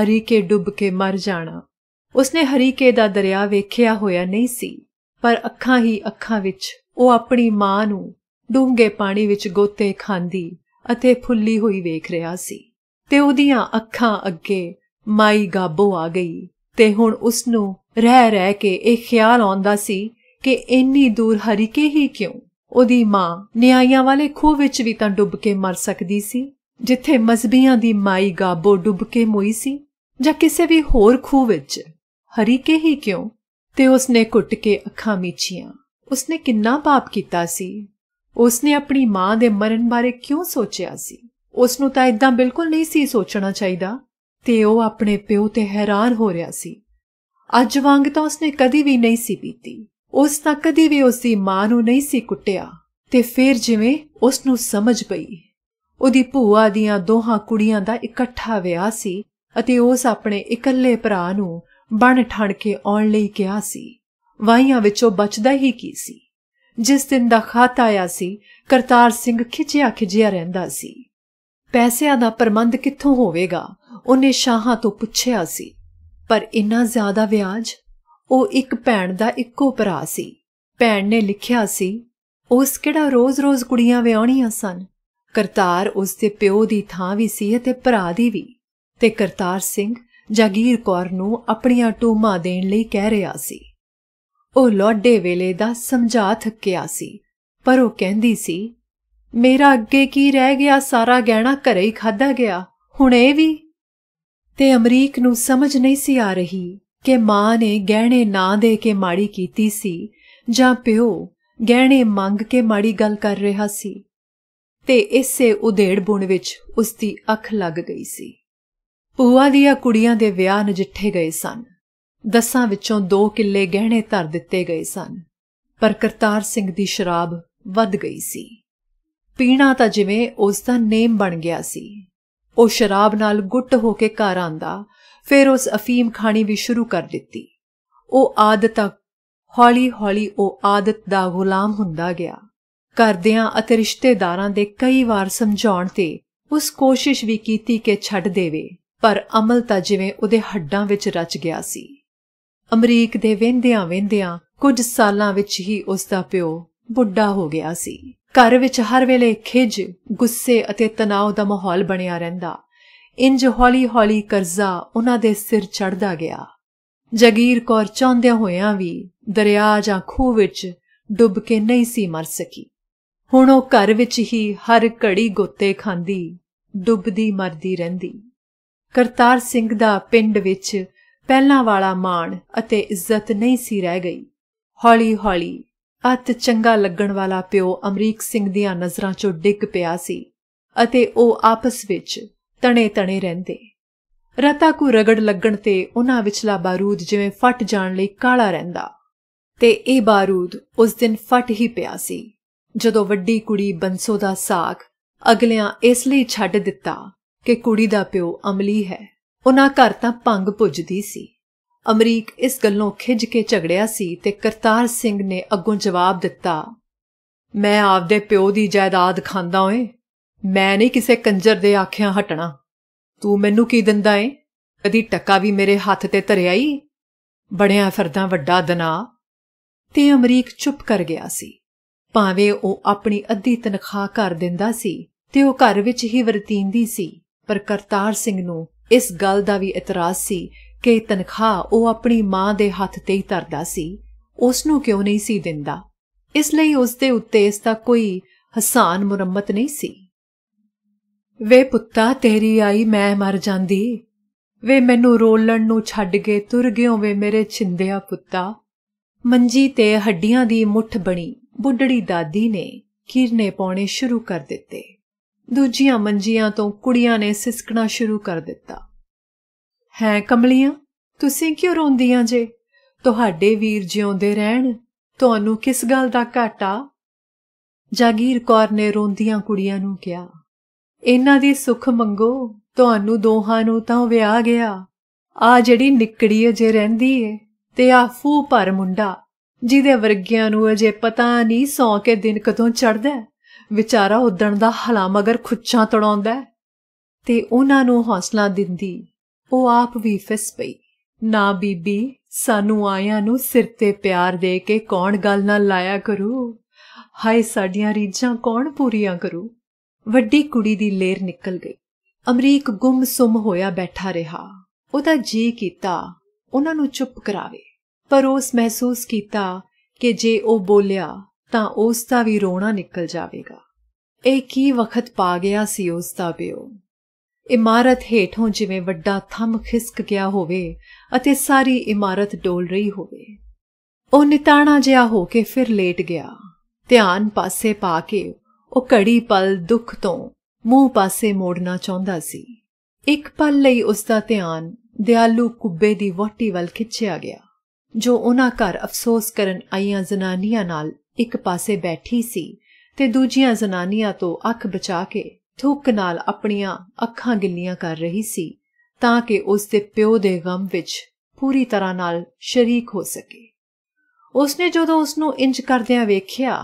Speaker 1: ਹਰੀ ਕੇ ਡੁੱਬ ਕੇ ਮਰ ਜਾਣਾ ਉਸਨੇ ਹਰੀਕੇ ਦਾ ਦਰਿਆ ਵੇਖਿਆ ਹੋਇਆ ਨਹੀਂ ਸੀ ਪਰ ਅੱਖਾਂ ਹੀ ਅੱਖਾਂ ਵਿੱਚ ਉਹ ਆਪਣੀ ਮਾਂ ਨੂੰ ਡੂੰਘੇ ਪਾਣੀ ਵਿੱਚ ਗੋਤੇ ਖਾਂਦੀ ਅਤੇ ਫੁੱਲੀ ਹੋਈ ਵੇਖ ਰਿਹਾ ਸੀ ਤੇ ਉਹਦੀਆਂ ਅੱਖਾਂ ਅੱਗੇ ਮਾਈ ਗਾਬੋ ਆ ਗਈ ਤੇ ਹੁਣ ਉਸ ਨੂੰ ਰਹਿ ਰਹਿ ਕੇ ਇਹ ਖਿਆਲ ਆਉਂਦਾ ਸੀ ਕਿ ਇੰਨੀ ਦੂਰ ਹਰੀਕੇ ਹੀ ਕਿਉਂ ਉਹਦੀ ਮਾਂ ਨਿਆਈਆਂ ਵਾਲੇ ਖੂਹ ਵਿੱਚ ਵੀ ਤਾਂ ਡੁੱਬ ਕੇ ਮਰ ਸਕਦੀ ਸੀ ਜਿੱਥੇ ਮਜ਼ਬੀਆਂ ਦੀ ਮਾਈ ਗਾਬੋ ਡੁੱਬ ਕੇ ਮੋਈ ਸੀ ਜਾਂ ਕਿਸੇ ਵੀ ਹੋਰ ਖੂਹ ਵਿੱਚ ਹਰੀ ਕੇ ਹੀ ਕਿਉਂ ਤੇ ਉਸਨੇ ਘੁੱਟ ਕੇ ਅੱਖਾਂ ਮੀਚੀਆਂ ਉਸਨੇ ਕਿੰਨਾ ਪਾਪ ਕੀਤਾ ਸੀ ਉਸਨੇ ਆਪਣੀ ਮਾਂ ਦੇ ਮਰਨ ਬਾਰੇ ਕਿਉਂ ਸੋਚਿਆ ਸੀ ਉਸ ਨੂੰ ਤਾਂ ਇਦਾਂ ਬਿਲਕੁਲ ਨਹੀਂ ਸੀ ਸੋਚਣਾ ਚਾਹੀਦਾ ਤੇ ਉਹ ਆਪਣੇ ਪਿਓ ਤੇ ਹੈਰਾਨ ਹੋ ਰਿਹਾ ਸੀ ਅੱਜ ਵਾਂਗ ਤਾਂ ਉਸਨੇ ਕਦੀ ਵੀ ਨਹੀਂ ਸੀ ਪੀਤੀ ਉਸ ਤਾਂ ਕਦੀ ਵੀ ਉਸ ਦੀ ਮਾਂ ਨੂੰ ਨਹੀਂ ਸੀ ਕੁੱਟਿਆ ਤੇ ਫਿਰ ਜਿਵੇਂ ਉਸ ਨੂੰ ਸਮਝ ਪਈ ਉਹਦੀ ਭੂਆ ਦੀਆਂ ਦੋਹਾਂ ਕੁੜੀਆਂ ਦਾ ਇਕੱਠਾ ਵਿਆਹ ਸੀ ਅਤੇ ਉਸ ਆਪਣੇ ਇਕੱਲੇ ਭਰਾ ਨੂੰ ਬਣ ਠਣ ਕੇ ਆਉਣ ਲਈ ਕਿਹਾ ਸੀ ਵਾਹੀਆਂ ਵਿੱਚੋਂ ਬਚਦਾ ਹੀ ਕੀ ਸੀ ਜਿਸ ਦਿਨ ਦਾ ਖਾਤ ਆਇਆ ਸੀ ਕਰਤਾਰ ਸਿੰਘ ਖਿਜਿਆ ਖਿਜਿਆ ਰਹਿੰਦਾ ਸੀ ਪੈਸਿਆਂ ਦਾ ਪ੍ਰਬੰਧ ਕਿੱਥੋਂ ਹੋਵੇਗਾ ਉਹਨੇ ਸ਼ਾਹਾਂ ਤੋਂ ਪੁੱਛਿਆ ਸੀ ਪਰ ਇੰਨਾ ਜ਼ਿਆਦਾ ਵਿਆਜ ਉਹ ਇੱਕ ਭੈਣ ਦਾ ਇੱਕੋ ਭਰਾ ਸੀ ਭੈਣ ਨੇ ਲਿਖਿਆ ਸੀ ਉਸ ਕਿਹੜਾ ਰੋਜ਼-ਰੋਜ਼ ਕੁੜੀਆਂ ਵਿਆਹਣੀਆਂ ਸਨ ਕਰਤਾਰ ਉਸ ਦੇ ਪਿਓ ਦੀ ਥਾਂ ਵੀ ਸੀ ਅਤੇ ਭਰਾ ਦੀ ਵੀ ਤੇ ਕਰਤਾਰ ਸਿੰਘ ਜਾਗੀਰ ਕੌਰ ਨੂੰ ਆਪਣੀਆਂ ਟੂਮਾਂ ਦੇਣ ਲਈ ਕਹਿ ਰਿਹਾ ਸੀ ਉਹ ਲੋਡੇ ਵੇਲੇ ਦਾ ਸਮਝਾ ਥੱਕਿਆ ਸੀ ਪਰ ਉਹ ਕਹਿੰਦੀ ਸੀ ਮੇਰਾ ਅੱਗੇ ਕੀ ਰਹਿ ਗਿਆ ਸਾਰਾ ਗਹਿਣਾ ਘਰੇ ਹੀ ਖਾਦਾ ਗਿਆ ਹੁਣ ਇਹ ਵੀ ਤੇ ਅਮਰੀਕ ਨੂੰ ਸਮਝ ਨਹੀਂ ਸੀ ਆ ਰਹੀ ਕਿ ਮਾਂ ਨੇ ਗਹਿਣੇ ਨਾ ਦੇ ਕੇ ਮਾੜੀ ਕੀਤੀ ਸੀ ਜਾਂ ਪਿਓ ਗਹਿਣੇ ਮੰਗ ਕੇ ਮਾੜੀ ਗੱਲ ਕਰ ਰਿਹਾ ਸੀ ਤੇ ਇਸੇ ਉਦੇੜ ਬੁਣ ਵਿੱਚ ਉਸ ਦੀ ਅੱਖ ਲੱਗ ਗਈ ਸੀ ਭੂਆ ਦੀਆਂ ਕੁੜੀਆਂ ਦੇ ਵਿਆਹ ਨਜਿੱਠੇ ਗਏ ਸਨ ਦਸਾਂ ਵਿੱਚੋਂ 2 ਕਿੱਲੇ ਗਹਿਣੇ ਧਰ ਦਿੱਤੇ ਗਏ ਸਨ ਪਰ ਕਰਤਾਰ ਸਿੰਘ ਦੀ ਸ਼ਰਾਬ ਵੱਧ ਗਈ ਸੀ ਪੀਣਾ ਤਾਂ ਜਿਵੇਂ ਉਸ ਦਾ ਨੇਮ ਬਣ ਗਿਆ ਸੀ ਉਹ ਸ਼ਰਾਬ ਨਾਲ ਗੁੱਟ ਹੋ ਕੇ ਘਰ ਆਂਦਾ ਫਿਰ ਉਸ ਅਫੀਮ ਖਾਣੀ ਵੀ ਸ਼ੁਰੂ ਕਰ ਦਿੱਤੀ ਉਹ ਆਦਤ ਹੌਲੀ-ਹੌਲੀ ਉਹ ਆਦਤ ਦਾ ਗੁਲਾਮ ਹੁੰਦਾ ਗਿਆ ਕਰਦਿਆਂ ਅਤੇ ਰਿਸ਼ਤੇਦਾਰਾਂ ਦੇ ਕਈ ਵਾਰ ਸਮਝਾਉਣ ਤੇ ਉਸ ਕੋਸ਼ਿਸ਼ ਵੀ ਕੀਤੀ ਕਿ ਛੱਡ ਦੇਵੇ ਪਰ ਅਮਲ ਤਾਂ ਜਿਵੇਂ ਉਹਦੇ ਹੱਡਾਂ ਵਿੱਚ ਰਚ ਗਿਆ ਸੀ ਅਮਰੀਕ ਦੇ ਵਹਿੰਦਿਆਂ ਵਹਿੰਦਿਆਂ ਕੁਝ ਸਾਲਾਂ ਵਿੱਚ ਹੀ ਉਸ ਦਾ ਪਿਓ ਬੁੱਢਾ ਹੋ ਗਿਆ ਸੀ ਘਰ ਵਿੱਚ ਹਰ ਵੇਲੇ ਖਿਜ ਗੁੱਸੇ ਅਤੇ ਤਣਾਅ ਦਾ ਮਾਹੌਲ ਬਣਿਆ ਰਹਿੰਦਾ ਇੰਜ ਹੌਲੀ-ਹੌਲੀ ਕਰਜ਼ਾ ਉਹਨਾਂ ਦੇ ਸਿਰ ਚੜਦਾ ਗਿਆ ਜਗੀਰ ਕੌਰ ਚਾਹੁੰਦਿਆਂ ਹੋਇਆਂ ਵੀ ਦਰਿਆ ਜਾਂ ਖੂਹ ਵਿੱਚ ਡੁੱਬ ਕੇ ਨਹੀਂ ਸੀ ਮਰ ਸਕੀ ਹੁਣ ਉਹ ਘਰ ਵਿੱਚ ਹੀ ਹਰ ਘੜੀ ਗੋਤੇ ਖਾਂਦੀ ਡੁੱਬਦੀ ਮਰਦੀ ਰਹਿੰਦੀ ਕਰਤਾਰ ਸਿੰਘ ਦਾ ਪਿੰਡ ਵਿੱਚ ਪਹਿਲਾਂ ਵਾਲਾ ਮਾਣ ਅਤੇ ਇੱਜ਼ਤ ਨਹੀਂ ਸੀ ਰਹਿ ਗਈ ਹੌਲੀ-ਹੌਲੀ ਅਤ ਚੰਗਾ ਲੱਗਣ ਵਾਲਾ ਪਿਓ ਅਮਰੀਕ ਸਿੰਘ ਦੀਆਂ ਨਜ਼ਰਾਂ 'ਚੋਂ ਡਿੱਗ ਪਿਆ ਸੀ ਅਤੇ ਉਹ ਆਪਸ ਵਿੱਚ ਤਣੇ-ਤਣੇ ਰਹਿੰਦੇ ਰਤਾ ਕੋ ਰਗੜ ਲੱਗਣ ਤੇ ਉਹਨਾਂ ਵਿਚਲਾ ਬਾਰੂਦ ਜਿਵੇਂ ਫਟ ਜਾਣ ਲਈ ਕਾਲਾ ਰਹਿੰਦਾ ਤੇ ਇਹ ਬਾਰੂਦ ਉਸ ਦਿਨ ਫਟ ਹੀ ਪਿਆ ਸੀ ਜਦੋਂ ਵੱਡੀ ਕੁੜੀ ਬੰਸੋ ਦਾ ਸਾਖ ਅਗਲਿਆਂ ਇਸ ਲਈ ਛੱਡ ਦਿੱਤਾ ਕਿ ਕੁੜੀ ਦਾ ਪਿਓ ਅਮਲੀ ਹੈ ਉਹਨਾਂ ਘਰ ਤਾਂ ਭੰਗ ਪੁੱਜਦੀ ਸੀ ਅਮਰੀਕ ਇਸ ਗੱਲੋਂ ਖਿਜ ਕੇ ਝਗੜਿਆ ਸੀ ਤੇ ਕਰਤਾਰ ਸਿੰਘ ਨੇ ਅੱਗੋਂ ਜਵਾਬ ਦਿੱਤਾ ਮੈਂ ਆਪਦੇ ਪਿਓ ਦੀ ਜਾਇਦਾਦ ਖਾਂਦਾ ਓਏ ਮੈਂ ਨਹੀਂ ਕਿਸੇ ਕੰਜਰ ਦੇ ਆਖਿਆਂ ਹਟਣਾ ਤੂੰ ਮੈਨੂੰ ਕੀ ਦਿੰਦਾ ਏ ਕਦੀ ਟੱਕਾ ਵੀ ਮੇਰੇ ਹੱਥ ਤੇ ਧਰਿਆ ਹੀ ਬੜਿਆ ਫਰਦਾ ਵੱਡਾ ਦਨਾ ਤੇ ਅਮਰੀਕ ਚੁੱਪ ਕਰ ਗਿਆ ਸੀ ਭਾਵੇਂ ਉਹ ਆਪਣੀ ਅੱਧੀ ਤਨਖਾਹ ਕਰ ਦਿੰਦਾ ਸੀ ਤੇ ਉਹ ਘਰ ਵਿੱਚ ਹੀ ਵਰਤੀਂਦੀ ਸੀ ਪਰ ਕਰਤਾਰ ਸਿੰਘ ਨੂੰ ਇਸ ਗੱਲ ਦਾ ਵੀ ਇਤਰਾਜ਼ ਸੀ ਕਿ ਤਨਖਾਹ ਉਹ ਆਪਣੀ ਮਾਂ ਦੇ ਹੱਥ ਤੇ ਹੀ ਧਰਦਾ ਸੀ ਉਸ ਨੂੰ ਕਿਉਂ ਨਹੀਂ ਸੀ ਦਿੰਦਾ ਇਸ ਲਈ ਉਸ ਦੇ ਉੱਤੇ ਇਸ ਦਾ ਕੋਈ ਹਸਾਨ ਮੁਰੰਮਤ ਨਹੀਂ ਸੀ ਵੇ ਪੁੱਤਾ ਤੇਰੀ ਆਈ ਮੈਂ ਮਰ ਜਾਂਦੀ ਵੇ ਮੈਨੂੰ ਰੋਲਣ ਨੂੰ ਛੱਡ ਕੇ ਤੁਰ ਗਿਓ ਵੇ ਮੇਰੇ ਛਿੰਦਿਆ ਪੁੱਤਾ ਮੰਜੀ ਤੇ ਹੱਡੀਆਂ ਦੀ ਮੁੱਠ ਬਣੀ ਬੁੱਢੜੀ ਦਾਦੀ ਨੇ ਕਿਰਨੇ ਪਾਉਣੇ ਸ਼ੁਰੂ ਕਰ ਦਿੱਤੇ ਦੂਜੀਆਂ ਮੰਜੀਆਂ ਤੋਂ ਕੁੜੀਆਂ ਨੇ ਸਿਸਕਣਾ ਸ਼ੁਰੂ ਕਰ ਦਿੱਤਾ ਹੈ ਕਮਲੀਆਂ ਤੁਸੀਂ ਕਿਉਂ ਰੋਂਦੀਆਂ ਜੇ ਤੁਹਾਡੇ ਵੀਰ ਜਿਉਂਦੇ ਰਹਿਣ ਤੁਹਾਨੂੰ ਕਿਸ ਗੱਲ ਦਾ ਘਾਟਾ ਜਾਗੀਰ ਕੌਰ ਨੇ ਰੋਂਦੀਆਂ ਕੁੜੀਆਂ ਨੂੰ ਕਿਹਾ ਇਹਨਾਂ ਦੀ ਸੁੱਖ ਮੰਗੋ ਤੁਹਾਨੂੰ ਦੋਹਾਂ ਨੂੰ ਤਾਂ ਵਿਆਹ ਗਿਆ ਆ ਜਿਹੜੀ ਨਿੱਕੜੀ ਅਜੇ ਰਹਿੰਦੀ ਏ ਤੇ ਆ ਫੂ ਪਰ ਮੁੰਡਾ ਜਿਹਦੇ ਵਰਗਿਆਂ ਨੂੰ ਅਜੇ ਪਤਾ ਨਹੀਂ ਸੌ ਕੇ ਦਿਨ ਕਦੋਂ ਚੜਦਾ ਵਿਚਾਰਾ ਉਦਣ ਦਾ ਹਲਾ ਮਗਰ ਖੁੱਚਾਂ ਤੜਾਉਂਦਾ ਤੇ ਉਹਨਾਂ ਨੂੰ ਹੌਸਲਾ ਦਿੰਦੀ ਉਹ ਆਪ ਵੀ ਫਿਸ ਪਈ ਨਾ ਬੀਬੀ ਸਾਨੂੰ ਆਇਆਂ ਨੂੰ ਸਿਰ ਤੇ ਪਿਆਰ ਦੇ ਕੇ ਕੌਣ ਗੱਲ ਨਾਲ ਲਾਇਆ ਕਰੂ ਹਾਏ ਸਾਡੀਆਂ ਰੀਝਾਂ ਕੌਣ ਪੂਰੀਆਂ ਕਰੂ ਵੱਡੀ ਕੁੜੀ ਦੀ ਲੇਰ ਨਿਕਲ ਗਈ ਅਮਰੀਕ ਗੁੰਮ ਹੋਇਆ ਬੈਠਾ ਰਿਹਾ ਉਹਦਾ ਜੀ ਕੀਤਾ ਉਹਨਾਂ ਨੂੰ ਚੁੱਪ ਕਰਾਵੇ ਪਰ ਉਸ ਮਹਿਸੂਸ ਕੀਤਾ ਕਿ ਜੇ ਉਹ ਬੋਲਿਆ ਤਾਂ ਉਸ ਦਾ ਵੀ ਰੋਣਾ ਨਿਕਲ ਜਾਵੇਗਾ ਇਹ ਕੀ ਵਕਤ ਪਾ ਗਿਆ ਸੀ ਉਸ ਦਾ ਬਿਓ ਇਮਾਰਤ ਹੇਠੋਂ ਜਿਵੇਂ ਵੱਡਾ ਥੰਮ ਖਿਸਕ ਗਿਆ ਹੋਵੇ ਅਤੇ ਸਾਰੀ ਇਮਾਰਤ ਡੋਲ ਰਹੀ ਹੋਵੇ ਉਹ ਨਿਤਾਣਾ ਜਿਹਾ ਹੋ ਕੇ ਫਿਰ ਲੇਟ ਗਿਆ ਧਿਆਨ ਪਾਸੇ ਪਾ ਕੇ ਉਹ ਘੜੀ ਪਲ ਦੁੱਖ ਤੋਂ ਮੂੰਹ ਪਾਸੇ ਮੋੜਨਾ ਚਾਹੁੰਦਾ ਸੀ ਇੱਕ ਪਲ ਲਈ ਉਸ ਦਾ ਧਿਆਨ ਦਿਆਲੂ ਕੁੱਬੇ ਦੀ ਵਾਟੀ ਵੱਲ ਖਿੱਚਿਆ ਗਿਆ ਜੋ ਉਹਨਾਂ ਘਰ ਅਫਸੋਸ ਕਰਨ ਆਈਆਂ ਜ਼ਨਾਨੀਆਂ ਨਾਲ ਇੱਕ ਪਾਸੇ ਬੈਠੀ ਸੀ ਤੇ ਦੂਜੀਆਂ ਜ਼ਨਾਨੀਆਂ ਤੋਂ ਅੱਖ ਬਚਾ ਕੇ ਥੁੱਕ ਨਾਲ ਆਪਣੀਆਂ ਅੱਖਾਂ ਗਿੱਲੀਆਂ ਕਰ ਰਹੀ ਸੀ ਤਾਂ ਕਿ ਉਸ ਦੇ ਪਿਓ ਦੇ ਗਮ ਵਿੱਚ ਪੂਰੀ ਤਰ੍ਹਾਂ ਨਾਲ ਸ਼ਰੀਕ ਹੋ ਸਕੇ ਉਸਨੇ ਜਦੋਂ ਉਸ ਨੂੰ ਇੰਜ ਕਰਦਿਆਂ ਵੇਖਿਆ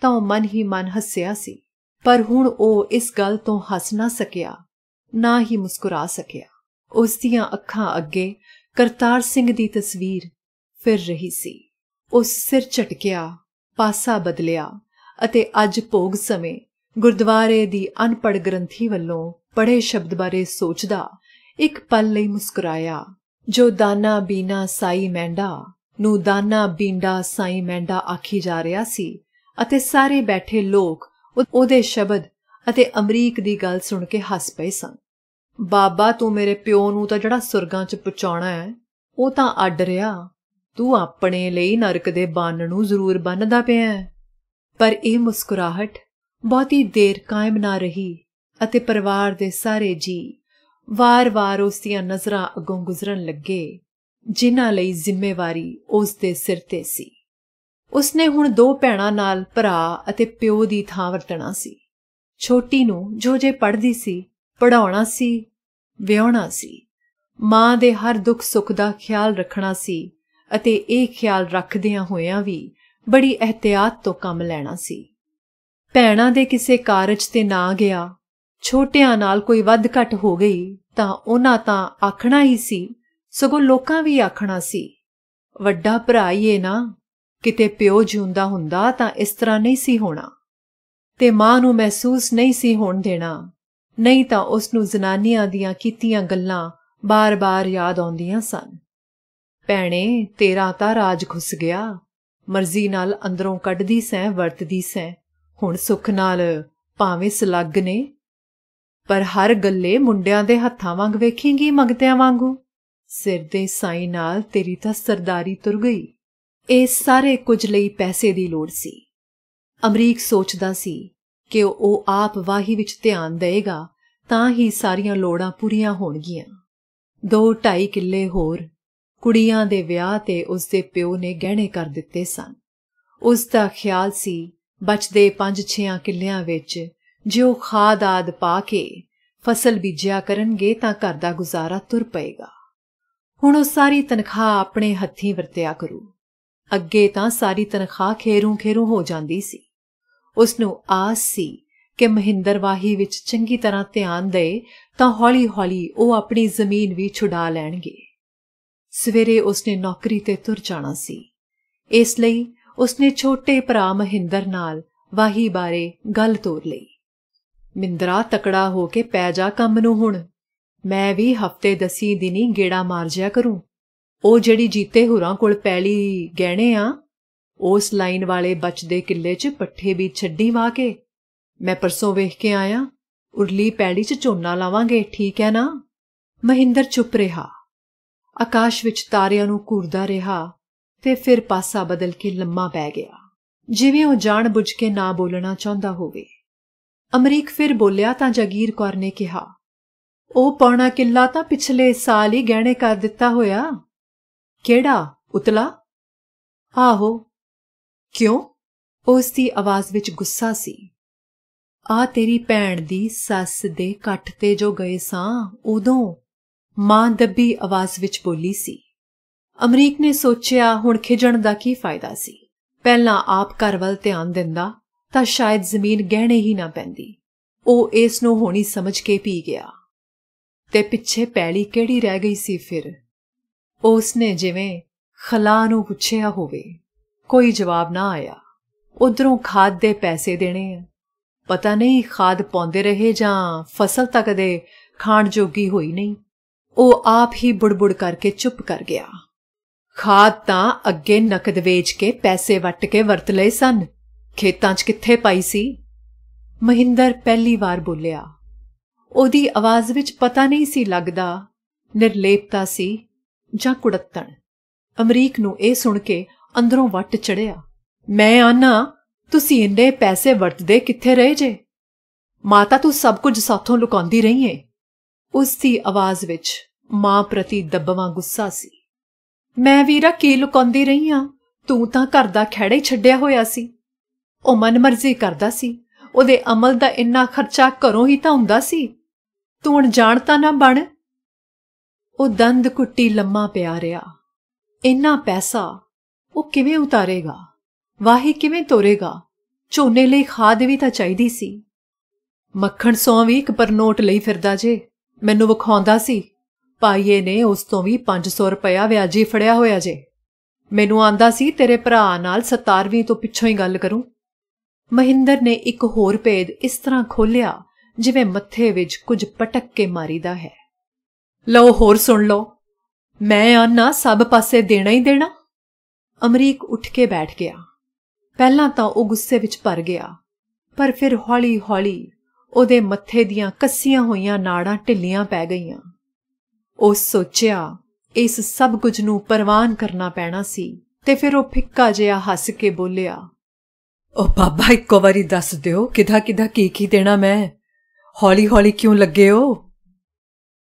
Speaker 1: ਤਾਂ ਉਹ ਮਨ ਹੀ ਮਨ ਹੱਸਿਆ ਸੀ ਪਰ ਹੁਣ ਉਹ ਇਸ ਗੱਲ ਤੋਂ ਹੱਸ ਨਾ ਸਕਿਆ ਨਾ ਹੀ ਮੁਸਕਰਾ ਸਕਿਆ ਉਸ ਦੀਆਂ ਅੱਖਾਂ ਅੱਗੇ ਕਰਤਾਰ ਸਿੰਘ ਦੀ ਤਸਵੀਰ ਫਿਰ ਰਹੀ ਸੀ ਉਸ ਸਿਰ ਝਟਕਿਆ ਪਾਸਾ ਬਦਲਿਆ ਅਤੇ ਅੱਜ ਭੋਗ ਸਮੇਂ ਗੁਰਦੁਆਰੇ ਦੀ ਅਨਪੜ ਗ੍ਰੰਥੀ ਵੱਲੋਂ ਪੜੇ ਸ਼ਬਦ ਬਾਰੇ ਸੋਚਦਾ ਇੱਕ ਪਲ ਲਈ ਮੁਸਕਰਾਇਆ ਜੋ ਦਾਨਾ ਬੀਨਾ ਸਾਈ ਮੈਂਡਾ ਨੂੰ ਦਾਨਾ ਬੀਂਡਾ ਸਾਈ ਮੈਂਡਾ ਆਖੀ ਜਾ ਰਿਹਾ ਸੀ ਅਤੇ ਸਾਰੇ ਬੈਠੇ ਲੋਕ ਉਹਦੇ ਸ਼ਬਦ ਅਤੇ ਅਮਰੀਕ ਦੀ ਗੱਲ ਸੁਣ ਕੇ ਹੱਸ ਪਏ ਸਨ ਬਾਬਾ ਤੂੰ ਮੇਰੇ ਪਿਓ ਨੂੰ ਤਾਂ ਜਿਹੜਾ ਸੁਰਗਾਂ 'ਚ ਪਹੁੰਚਾਉਣਾ ਹੈ ਉਹ ਤਾਂ ਅੱਡ ਰਿਹਾ ਤੂੰ ਆਪਣੇ ਲਈ ਨਰਕ ਦੇ ਬੰਨ ਨੂੰ ਜ਼ਰੂਰ ਬੰਨਦਾ ਪਿਆ ਹੈ ਪਰ ਇਹ ਮੁਸਕਰਾਹਟ ਬਹੁਤੀ ਦੇਰ ਕਾਇਮ ਨਾ ਰਹੀ ਅਤੇ ਪਰਿਵਾਰ ਦੇ ਸਾਰੇ ਜੀ ਵਾਰ-ਵਾਰ ਉਸ ਦੀਆਂ ਨਜ਼ਰਾਂ ਅੱਗੋਂ ਗੁਜ਼ਰਨ ਲੱਗੇ ਜਿਨ੍ਹਾਂ ਲਈ ਜ਼ਿੰਮੇਵਾਰੀ ਉਸ ਦੇ ਸਿਰ ਤੇ ਸੀ ਉਸਨੇ ਹੁਣ ਦੋ ਭੈਣਾਂ ਨਾਲ ਭਰਾ ਅਤੇ ਪਿਓ ਦੀ ਥਾਂ ਵਰਤਣਾ ਸੀ ਛੋਟੀ ਨੂੰ ਜੋ ਜੇ ਪੜ੍ਹਦੀ ਸੀ ਪੜਾਉਣਾ ਸੀ ਵਿਆਹਣਾ ਸੀ ਮਾਂ ਦੇ ਹਰ ਦੁੱਖ ਸੁੱਖ ਦਾ ਖਿਆਲ ਰੱਖਣਾ ਸੀ ਅਤੇ ਇਹ ਖਿਆਲ ਰੱਖਦਿਆਂ ਹੋਇਆਂ ਵੀ ਬੜੀ ਇhtiyat ਤੋਂ ਕੰਮ ਲੈਣਾ ਸੀ ਭੈਣਾਂ ਦੇ ਕਿਸੇ ਕਾਰਜ ਤੇ ਨਾ ਗਿਆ ਛੋਟਿਆਂ ਨਾਲ ਕੋਈ ਵੱਧ ਘਟ ਹੋ ਗਈ ਤਾਂ ਉਹਨਾਂ ਤਾਂ ਆਖਣਾ ਹੀ ਸੀ ਸਗੋਂ ਲੋਕਾਂ ਵੀ ਆਖਣਾ ਸੀ ਵੱਡਾ ਭਰਾ ਹੀ ਇਹ ਨਾ ਕਿਤੇ ਪਿਓ ਜਿਉਂਦਾ ਹੁੰਦਾ ਤਾਂ ਇਸ ਤਰ੍ਹਾਂ ਨਹੀਂ ਸੀ ਹੋਣਾ ਤੇ ਮਾਂ ਨੂੰ ਮਹਿਸੂਸ ਨਹੀਂ ਸੀ ਹੋਣ ਦੇਣਾ ਨਹੀਂ ਤਾਂ ਉਸ ਨੂੰ ਜ਼ਨਾਨੀਆਂ ਦੀਆਂ ਕੀਤੀਆਂ ਗੱਲਾਂ ਬਾਰ-ਬਾਰ ਯਾਦ ਆਉਂਦੀਆਂ ਸਨ ਭੈਣੇ ਤੇਰਾ ਤਾਂ ਰਾਜ ਖੁੱਸ ਗਿਆ ਮਰਜ਼ੀ ਨਾਲ ਅੰਦਰੋਂ ਕੱਢਦੀ ਸੈਂ ਵਰਤਦੀ ਸੈਂ ਹੁਣ ਸੁੱਖ ਨਾਲ ਭਾਵੇਂ ਸਲੱਗ ਨੇ ਪਰ ਹਰ ਗੱਲੇ ਮੁੰਡਿਆਂ ਦੇ ਹੱਥਾਂ ਵਾਂਗ ਵੇਖੇਂਗੀ ਮੰਗਤਿਆਂ ਵਾਂਗੂ ਸਿਰ ਦੇ ਸਾਈ ਨਾਲ ਤੇਰੀ ਤਾਂ ਸਰਦਾਰੀ ਤੁਰ ਗਈ ਇਹ ਸਾਰੇ ਕੁਝ ਲਈ ਪੈਸੇ ਦੀ ਲੋੜ ਸੀ ਅਮਰੀਕ ਸੋਚਦਾ ਸੀ ਕਿ ਉਹ ਆਪ ਵਾਹੀ ਵਿੱਚ ਧਿਆਨ ਦੇਗਾ ਤਾਂ ਹੀ ਸਾਰੀਆਂ ਲੋੜਾਂ ਪੂਰੀਆਂ ਹੋਣਗੀਆਂ ਦੋ ਢਾਈ ਕਿੱਲੇ ਹੋਰ ਕੁੜੀਆਂ ਦੇ ਵਿਆਹ ਤੇ ਉਸ ਦੇ ਪਿਓ ਨੇ ਗਹਿਣੇ ਕਰ ਦਿੱਤੇ ਸਨ ਉਸ ਦਾ ਖਿਆਲ ਸੀ ਬਚਦੇ 5-6 ਕਿੱਲਿਆਂ ਵਿੱਚ ਉਹ ਖਾਦ ਆਦ ਪਾ ਕੇ ਫਸਲ ਬੀਜਿਆ ਕਰਨਗੇ ਤਾਂ ਘਰ ਦਾ ਗੁਜ਼ਾਰਾ ਤੁਰ ਪਏਗਾ ਹੁਣ ਉਹ ਸਾਰੀ ਤਨਖਾਹ ਆਪਣੇ ਹੱਥੀਂ ਵਰਤਿਆ ਕਰੂ ਅੱਗੇ ਤਾਂ ਸਾਰੀ ਤਨਖਾਹ ਖੇਰੂ ਖੇਰੂ ਹੋ ਜਾਂਦੀ ਸੀ ਉਸ ਨੂੰ ਆਸ ਸੀ ਕਿ ਮਹਿੰਦਰ ਵਾਹੀ ਵਿੱਚ ਚੰਗੀ ਤਰ੍ਹਾਂ ਧਿਆਨ ਦੇ ਤਾਂ ਹੌਲੀ-ਹੌਲੀ ਉਹ ਆਪਣੀ ਜ਼ਮੀਨ ਵੀ ਛੁਡਾ ਲੈਣਗੇ ਸਵੇਰੇ ਉਸਨੇ ਨੌਕਰੀ ਤੇ ਤੁਰ ਜਾਣਾ ਸੀ ਇਸ ਲਈ ਉਸਨੇ ਛੋਟੇ ਭਰਾ ਮਹਿੰਦਰ ਨਾਲ ਵਾਹੀ ਬਾਰੇ ਗੱਲ ਤੋਰ ਲਈ ਮਿੰਦਰਾ ਤਕੜਾ ਹੋ ਕੇ ਪੈ ਜਾ ਕੰਮ ਨੂੰ ਹੁਣ ਮੈਂ ਵੀ ਹਫਤੇ ਦਸੀ ਦਿਨੀ ਗੇੜਾ ਮਾਰ ਜਿਆ ਕਰੂੰ ਉਹ ਜਿਹੜੀ ਜੀਤੇ ਹੁਰਾਂ ਕੋਲ ਪੈਲੀ ਗਹਿਣੇ ਆ ਉਸ ਲਾਈਨ ਵਾਲੇ ਬਚਦੇ ਕਿੱਲੇ 'ਚ ਪੱਠੇ ਵੀ ਛੱਡੀ ਵਾ ਕੇ ਮੈਂ ਪਰਸੋਂ ਵੇਖ ਕੇ ਆਇਆ ਉਰਲੀ ਪੈੜੀ 'ਚ ਝੋਨਾ ਲਾਵਾਂਗੇ ਠੀਕ ਹੈ ਨਾ ਮਹਿੰਦਰ ਚੁੱਪ ਰਿਹਾ ਆਕਾਸ਼ ਵਿੱਚ ਤਾਰਿਆਂ ਨੂੰ ਘੂਰਦਾ ਰਿਹਾ ਤੇ ਫਿਰ ਪਾਸਾ ਬਦਲ ਕੇ ਲੰਮਾ ਪੈ ਗਿਆ ਜਿਵੇਂ ਉਹ ਜਾਣ ਬੁੱਝ ਕੇ ਨਾ ਬੋਲਣਾ ਚਾਹੁੰਦਾ ਹੋਵੇ ਅਮਰੀਕ ਫਿਰ ਬੋਲਿਆ ਤਾਂ ਜਗੀਰ ਕੌਰ ਨੇ ਕਿਹਾ ਉਹ ਪੌਣਾ ਕਿੱਲਾ ਤਾਂ ਪਿਛਲੇ ਸਾਲ ਹੀ ਗਹਿਣੇ ਕਰ ਦਿੱਤਾ ਹੋਇਆ ਕਿਹੜਾ ਉਤਲਾ ਆਹੋ ਕਿਉਂ ਉਸ ਦੀ ਆਵਾਜ਼ ਵਿੱਚ ਗੁੱਸਾ ਸੀ ਆ ਤੇਰੀ ਭੈਣ ਦੀ ਸੱਸ ਦੇ ਕੱਠ ਤੇ ਜੋ ਗਏ ਸਾਂ ਉਦੋਂ ਮਾਂ ਦੱਬੀ ਆਵਾਜ਼ ਵਿੱਚ ਬੋਲੀ ਸੀ ਅਮਰੀਕ ਨੇ ਸੋਚਿਆ ਹੁਣ ਖਿਜਣ ਦਾ ਕੀ ਫਾਇਦਾ ਸੀ ਪਹਿਲਾਂ ਆਪ ਘਰ ਵੱਲ ਧਿਆਨ ਦਿੰਦਾ ਤਾਂ ਸ਼ਾਇਦ ਜ਼ਮੀਨ ਗਹਿਣੇ ਹੀ ਨਾ ਪੈਂਦੀ ਉਹ ਇਸ ਨੂੰ ਹੋਣੀ ਸਮਝ ਕੇ ਪੀ ਗਿਆ ਤੇ ਪਿੱਛੇ ਪੈਲੀ ਕਿਹੜੀ ਰਹਿ ਗਈ ਸੀ ਫਿਰ ਉਸ ਨੇ ਜਿਵੇਂ ਖਲਾ ਨੂੰ ਪੁੱਛਿਆ ਹੋਵੇ ਕੋਈ ਜਵਾਬ ਨਾ ਆਇਆ ਉਧਰੋਂ ਖਾਦ ਦੇ ਪੈਸੇ ਦੇਣੇ ਆ ਪਤਾ ਨਹੀਂ ਖਾਦ ਪਾਉਂਦੇ ਰਹੇ ਜਾਂ ਫਸਲ ਤੱਕ ਦੇ ਖਾਣ ਜੋਗੀ ਹੋਈ ਨਹੀਂ ਉਹ ਆਪ ਹੀ ਬੁੜਬੁੜ ਕਰਕੇ ਚੁੱਪ ਕਰ ਗਿਆ ਖਾਦ ਤਾਂ ਅੱਗੇ ਨਕਦ ਵੇਚ ਕੇ ਪੈਸੇ ਵੱਟ ਕੇ ਵਰਤ ਲਏ ਸਨ ਖੇਤਾਂ 'ਚ ਕਿੱਥੇ ਪਾਈ ਸੀ ਮਹਿੰਦਰ ਪਹਿਲੀ ਵਾਰ ਬੋਲਿਆ ਉਹਦੀ ਆਵਾਜ਼ ਵਿੱਚ ਪਤਾ ਨਹੀਂ ਸੀ ਲੱਗਦਾ ਨਿਰਲੇਪਤਾ ਸੀ ਜਾਂ ਕੁੜੱਤਣ ਅਮਰੀਕ ਨੂੰ ਇਹ ਸੁਣ ਕੇ ਅੰਦਰੋਂ ਵੱਟ ਚੜਿਆ ਮੈਂ ਆਨਾ ਤੁਸੀਂ ਇੰਨੇ ਪੈਸੇ ਵਰਤਦੇ ਕਿੱਥੇ ਰਹੇ ਜੇ ਮਾਤਾ ਤੂੰ ਸਭ ਕੁਝ ਸਾਥੋਂ ਲੁਕਾਉਂਦੀ ਰਹੀ ਏ ਉਸ ਦੀ ਆਵਾਜ਼ ਵਿੱਚ ਮਾਂ ਪ੍ਰਤੀ ਦੱਬਵਾ ਗੁੱਸਾ ਸੀ ਮੈਂ ਵੀਰਾ ਕੀ ਲੁਕਾਉਂਦੀ ਰਹੀ ਆ ਤੂੰ ਤਾਂ ਘਰ ਦਾ ਖੇੜਾ ਹੀ ਛੱਡਿਆ ਹੋਇਆ ਸੀ ਉਹ ਮਨਮਰਜ਼ੀ ਕਰਦਾ ਸੀ ਉਹਦੇ ਅਮਲ ਦਾ ਇੰਨਾ ਖਰਚਾ ਘਰੋਂ ਹੀ ਤਾਂ ਹੁੰਦਾ ਸੀ ਤੂੰ ਜਾਣ ਤਾਂ ਨਾ ਬਣ ਉਹ ਦੰਦ ਕੁੱਟੀ ਲੰਮਾ ਪਿਆ ਰਿਆ ਇੰਨਾ ਪੈਸਾ ਉਹ ਕਿਵੇਂ ਉਤਾਰੇਗਾ ਵਾਹੀ ਕਿਵੇਂ ਤੋਰੇਗਾ ਝੋਨੇ ਲਈ ਖਾਦ ਵੀ ਤਾਂ ਚਾਹੀਦੀ ਸੀ ਮੱਖਣ ਸੌ ਵੀ ਇੱਕ ਪਰਨੋਟ ਲਈ ਫਿਰਦਾ ਜੇ ਮੈਨੂੰ ਵਿਖਾਉਂਦਾ ਸੀ ਪਾਈਏ ਨੇ ਉਸ ਤੋਂ ਵੀ 500 ਰੁਪਇਆ ਵਿਆਜੀ ਫੜਿਆ ਹੋਇਆ ਜੇ ਮੈਨੂੰ ਆਂਦਾ ਸੀ ਤੇਰੇ ਭਰਾ ਨਾਲ 17ਵੀਂ ਤੋਂ ਪਿੱਛੋਂ ਹੀ ਗੱਲ ਕਰੂੰ ਮਹਿੰਦਰ ਨੇ ਇੱਕ ਹੋਰ ਭੇਦ ਇਸ ਤਰ੍ਹਾਂ ਖੋਲਿਆ ਜਿਵੇਂ ਮੱਥੇ ਵਿੱਚ ਕੁਝ ਪਟਕ ਕੇ ਮਾਰੀਦਾ ਹੈ ਲਓ ਹੋਰ ਸੁਣ ਲਓ ਮੈਂ ਆਨਾ ਸਭ ਪਾਸੇ ਦੇਣਾ ਹੀ ਦੇਣਾ ਅਮਰੀਕ ਉੱਠ ਕੇ ਬੈਠ ਗਿਆ ਪਹਿਲਾਂ ਤਾਂ ਉਹ ਗੁੱਸੇ ਵਿੱਚ ਭਰ ਗਿਆ ਪਰ ਫਿਰ ਹੌਲੀ-ਹੌਲੀ ਉਹਦੇ ਮੱਥੇ ਦੀਆਂ ਕੱਸੀਆਂ ਹੋਈਆਂ ਨਾੜਾਂ ਢਿੱਲੀਆਂ ਪੈ ਗਈਆਂ ਉਹ ਸੋਚਿਆ ਇਸ ਸਭ ਕੁਝ ਨੂੰ ਪਰਵਾਨ ਕਰਨਾ ਪੈਣਾ ਸੀ ਤੇ ਫਿਰ ਉਹ ਫਿੱਕਾ ਜਿਹਾ ਹੱਸ ਕੇ ਬੋਲਿਆ ਉਹ ਬਾਬਾ ਇੱਕੋ ਵਾਰੀ ਦੱਸ ਦਿਓ ਕਿਧਾ ਕਿਧਾ ਕੀ ਕੀ ਦੇਣਾ ਮੈਂ ਹੌਲੀ ਹੌਲੀ ਕਿਉਂ ਲੱਗੇ ਹੋ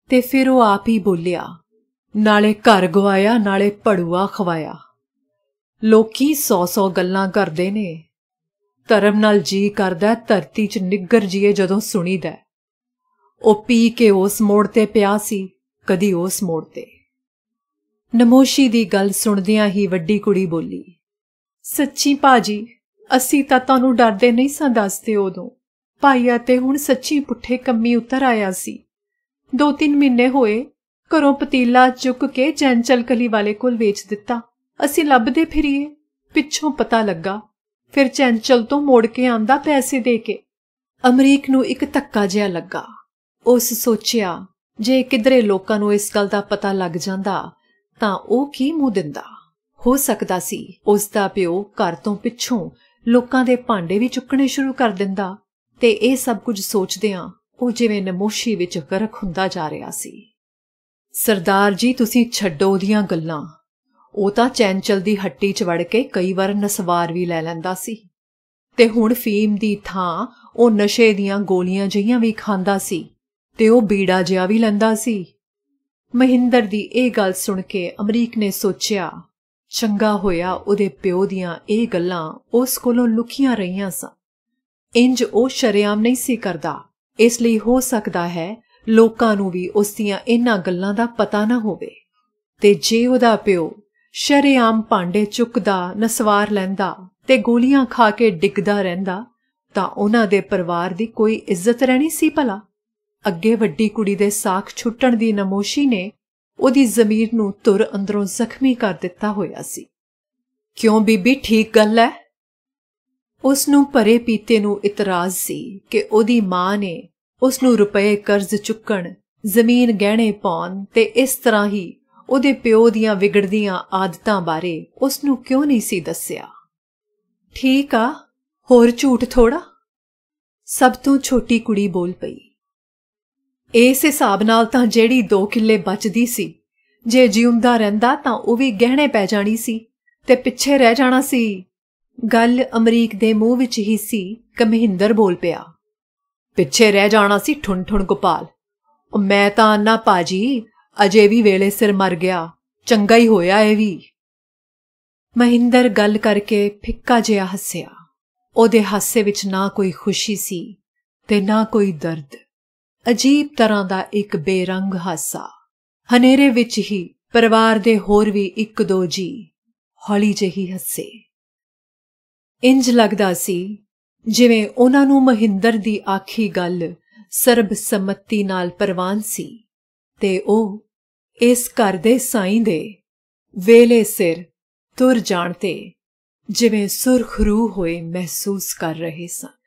Speaker 1: ਤੇ ਫਿਰ ਉਹ ਆਪ ਹੀ ਬੋਲਿਆ ਨਾਲੇ ਘਰ ਗਵਾਇਆ ਨਾਲੇ ਪੜੂਆ ਖਵਾਇਆ ਲੋਕੀ 100-100 ਗੱਲਾਂ ਕਰਦੇ ਨੇ ਧਰਮ ਨਾਲ ਜੀ ਕਰਦਾ ਧਰਤੀ 'ਚ ਨਿੱਗਰ ਜੀਏ ਜਦੋਂ ਸੁਣੀਦਾ ਉਹ ਪੀ ਕੇ ਉਸ ਮੋੜ ਤੇ ਪਿਆ ਸੀ ਕਦੀ ਉਸ ਮੋੜ ਤੇ ਨਮੋਸ਼ੀ ਦੀ ਗੱਲ ਸੁਣਦਿਆਂ ਹੀ ਵੱਡੀ ਕੁੜੀ ਬੋਲੀ ਸੱਚੀ ਬਾਜੀ ਅਸੀਂ ਤਾਂ ਤੁਹਾਨੂੰ ਡਰਦੇ ਨਹੀਂ ਸਾਂ ਦੱਸਦੇ ਉਦੋਂ ਭਾਈਆ ਤੇ ਹੁਣ ਸੱਚੀ ਪੁੱਠੇ ਕੰਮੀ ਉਤਰ ਆਇਆ ਸੀ ਦੋ ਤਿੰਨ ਮਹੀਨੇ ਹੋਏ ਘਰੋਂ ਪਤੀਲਾ ਚੁੱਕ ਕੇ ਜੈਨਚਲ ਕਲੀ ਵਾਲੇ ਕੋਲ ਵੇਚ ਦਿੱਤਾ ਅਸੀਂ ਲੱਭਦੇ ਫਿਰੀਏ ਪਿੱਛੋਂ ਪਤਾ ਲੱਗਾ ਫਿਰ ਚੰਚਲ ਤੋਂ ਮੋੜ ਕੇ ਆਂਦਾ ਪੈਸੇ ਦੇ ਕੇ ਅਮਰੀਕ ਨੂੰ ਇੱਕ ਧੱਕਾ ਜਿਹਾ ਲੱਗਾ ਉਸ ਸੋਚਿਆ ਜੇ ਕਿਧਰੇ ਲੋਕਾਂ ਨੂੰ ਇਸ ਗੱਲ ਦਾ ਪਤਾ ਲੱਗ ਜਾਂਦਾ ਤਾਂ ਉਹ ਕੀ ਮੂੰਹ ਦਿੰਦਾ ਹੋ ਸਕਦਾ ਸੀ ਉਸ ਦਾ ਪਿਓ ਘਰ ਤੋਂ ਪਿੱਛੋਂ ਲੋਕਾਂ ਦੇ ਭਾਂਡੇ ਵੀ ਚੁੱਕਣੇ ਸ਼ੁਰੂ ਕਰ ਦਿੰਦਾ ਤੇ ਇਹ ਸਭ ਕੁਝ ਸੋਚਦਿਆਂ ਉਹ ਜਿਵੇਂ ਨਮੋਸ਼ੀ ਵਿੱਚ ਗਰਕ ਹੁੰਦਾ ਜਾ ਰਿਹਾ ਸੀ ਸਰਦਾਰ ਜੀ ਤੁਸੀਂ ਛੱਡੋ ਉਹਦੀਆਂ ਗੱਲਾਂ ਉਹ ਤਾਂ ਚੈਂਚਲ ਦੀ ਹੱਟੀ 'ਚ ਵੜ ਕੇ ਕਈ ਵਾਰ ਨਸਵਾਰ ਵੀ ਲੈ ਲੈਂਦਾ ਸੀ ਤੇ ਹੁਣ ਫੀਮ ਦੀ ਥਾਂ ਉਹ ਨਸ਼ੇ ਦੀਆਂ ਗੋਲੀਆਂ ਜਿਹੀਆਂ ਵੀ ਖਾਂਦਾ ਸੀ ਤੇ ਉਹ ਬੀੜਾ ਜਿਹਾ ਵੀ ਲੈਂਦਾ ਸੀ ਮਹਿੰਦਰ ਦੀ ਇਹ ਗੱਲ ਸੁਣ ਕੇ ਅਮਰੀਕ ਨੇ ਸੋਚਿਆ ਚੰਗਾ ਹੋਇਆ ਉਹਦੇ ਪਿਓ ਦੀਆਂ ਇਹ ਗੱਲਾਂ ਉਸ ਕੋਲੋਂ ਲੁਕੀਆਂ ਰਹੀਆਂ ਸਨ ਇੰਜ ਉਹ ਸ਼ਰਿਆਮ ਨਹੀਂ ਸੀ ਕਰਦਾ ਇਸ ਲਈ ਹੋ ਸਕਦਾ ਹੈ ਲੋਕਾਂ ਨੂੰ ਵੀ ਉਸ ਦੀਆਂ ਇਹਨਾਂ ਗੱਲਾਂ ਦਾ ਪਤਾ ਨਾ ਹੋਵੇ ਤੇ ਜੇ ਉਹਦਾ ਪਿਓ ਸ਼ਰੇਆਮ ਭਾਂਡੇ ਚੁੱਕਦਾ ਨਸਵਾਰ ਲੈਂਦਾ ਤੇ ਗੋਲੀਆਂ ਖਾ ਕੇ ਡਿੱਗਦਾ ਰਹਿੰਦਾ ਤਾਂ ਉਹਨਾਂ ਦੇ ਪਰਿਵਾਰ ਦੀ ਕੋਈ ਇੱਜ਼ਤ ਰਹਿਣੀ ਸੀ ਭਲਾ ਅੱਗੇ ਵੱਡੀ ਕੁੜੀ ਦੇ ਸਾਖ ਛੁੱਟਣ ਦੀ ਨਮੋਸ਼ੀ ਨੇ ਉਹਦੀ ਜ਼ਮੀਰ ਨੂੰ ਤੁਰ ਅੰਦਰੋਂ ਜ਼ਖਮੀ ਕਰ ਦਿੱਤਾ ਹੋਇਆ ਸੀ ਕਿਉਂ ਬੀਬੀ ਠੀਕ ਗੱਲ ਹੈ ਉਸ ਨੂੰ ਭਰੇ ਪੀਤੇ ਨੂੰ ਇਤਰਾਜ਼ ਸੀ ਕਿ ਉਹਦੀ ਮਾਂ ਨੇ ਉਸ ਨੂੰ ਰੁਪਏ ਕਰਜ਼ ਚੁੱਕਣ ਜ਼ਮੀਨ ਗਹਿਣੇ ਪਾਉਣ ਤੇ ਇਸ ਤਰ੍ਹਾਂ ਹੀ ਉਹਦੇ ਪਿਓ ਦੀਆਂ ਵਿਗੜਦੀਆਂ ਆਦਤਾਂ ਬਾਰੇ ਉਸ ਨੂੰ ਕਿਉਂ ਨਹੀਂ ਸੀ ਦੱਸਿਆ ਠੀਕ ਆ ਹੋਰ ਝੂਠ ਥੋੜਾ ਸਭ ਤੋਂ ਛੋਟੀ ਕੁੜੀ ਬੋਲ ਪਈ ਇਸ ਹਿਸਾਬ ਨਾਲ ਤਾਂ ਜਿਹੜੀ 2 ਕਿੱਲੇ ਬਚਦੀ ਸੀ ਜੇ ਜਿਉਂਦਾ ਰਹਿੰਦਾ ਤਾਂ ਉਹ ਵੀ ਗਹਿਣੇ ਪੈ ਜਾਣੀ ਸੀ ਤੇ ਪਿੱਛੇ ਰਹਿ ਜਾਣਾ ਸੀ ਗੱਲ ਅਮਰੀਕ ਦੇ ਮੂੰਹ ਵਿੱਚ ਹੀ ਸੀ ਕਮਹਿੰਦਰ ਬੋਲ ਪਿਆ ਪਿੱਛੇ ਰਹਿ ਜਾਣਾ ਸੀ ਠੁੰਠੁਣ ਗੋਪਾਲ ਮੈਂ ਤਾਂ ਨਾ ਪਾਜੀ ਅਜੇ ਵੀ ਵੇਲੇ ਸਿਰ ਮਰ ਗਿਆ ਚੰਗਾ ਹੀ ਹੋਇਆ ਇਹ ਵੀ ਮਹਿੰਦਰ ਗੱਲ ਕਰਕੇ ਫਿੱਕਾ ਜਿਹਾ ਹੱਸਿਆ ਉਹਦੇ ਹਾਸੇ ਵਿੱਚ ਨਾ ਕੋਈ ਖੁਸ਼ੀ ਸੀ ਤੇ ਨਾ ਕੋਈ ਦਰਦ ਅਜੀਬ ਤਰ੍ਹਾਂ ਦਾ ਇੱਕ ਬੇਰੰਗ ਹਾਸਾ ਹਨੇਰੇ ਵਿੱਚ ਹੀ ਪਰਿਵਾਰ ਦੇ ਹੋਰ ਵੀ ਇੱਕ ਦੋ ਜੀ ਹੌਲੀ ਜਿਹੀ ਹੱਸੇ ਇੰਜ ਲੱਗਦਾ ਸੀ ਜਿਵੇਂ ਉਹਨਾਂ ਨੂੰ ਮਹਿੰਦਰ ਦੀ ਆਖੀ ਗੱਲ ਸਰਬ ਸੰਮਤੀ ਨਾਲ ਪ੍ਰਵਾਨ ਸੀ ਤੇ ਉਹ ਇਸ ਘਰ ਦੇ ਸਾਈਂ ਦੇ ਵੇਲੇ ਸਿਰ ਤੁਰ ਜਾਣ ਤੇ ਜਿਵੇਂ ਸੁਰਖ ਰੂਹ ਹੋਏ ਮਹਿਸੂਸ ਕਰ ਰਹੇ ਸਾਂ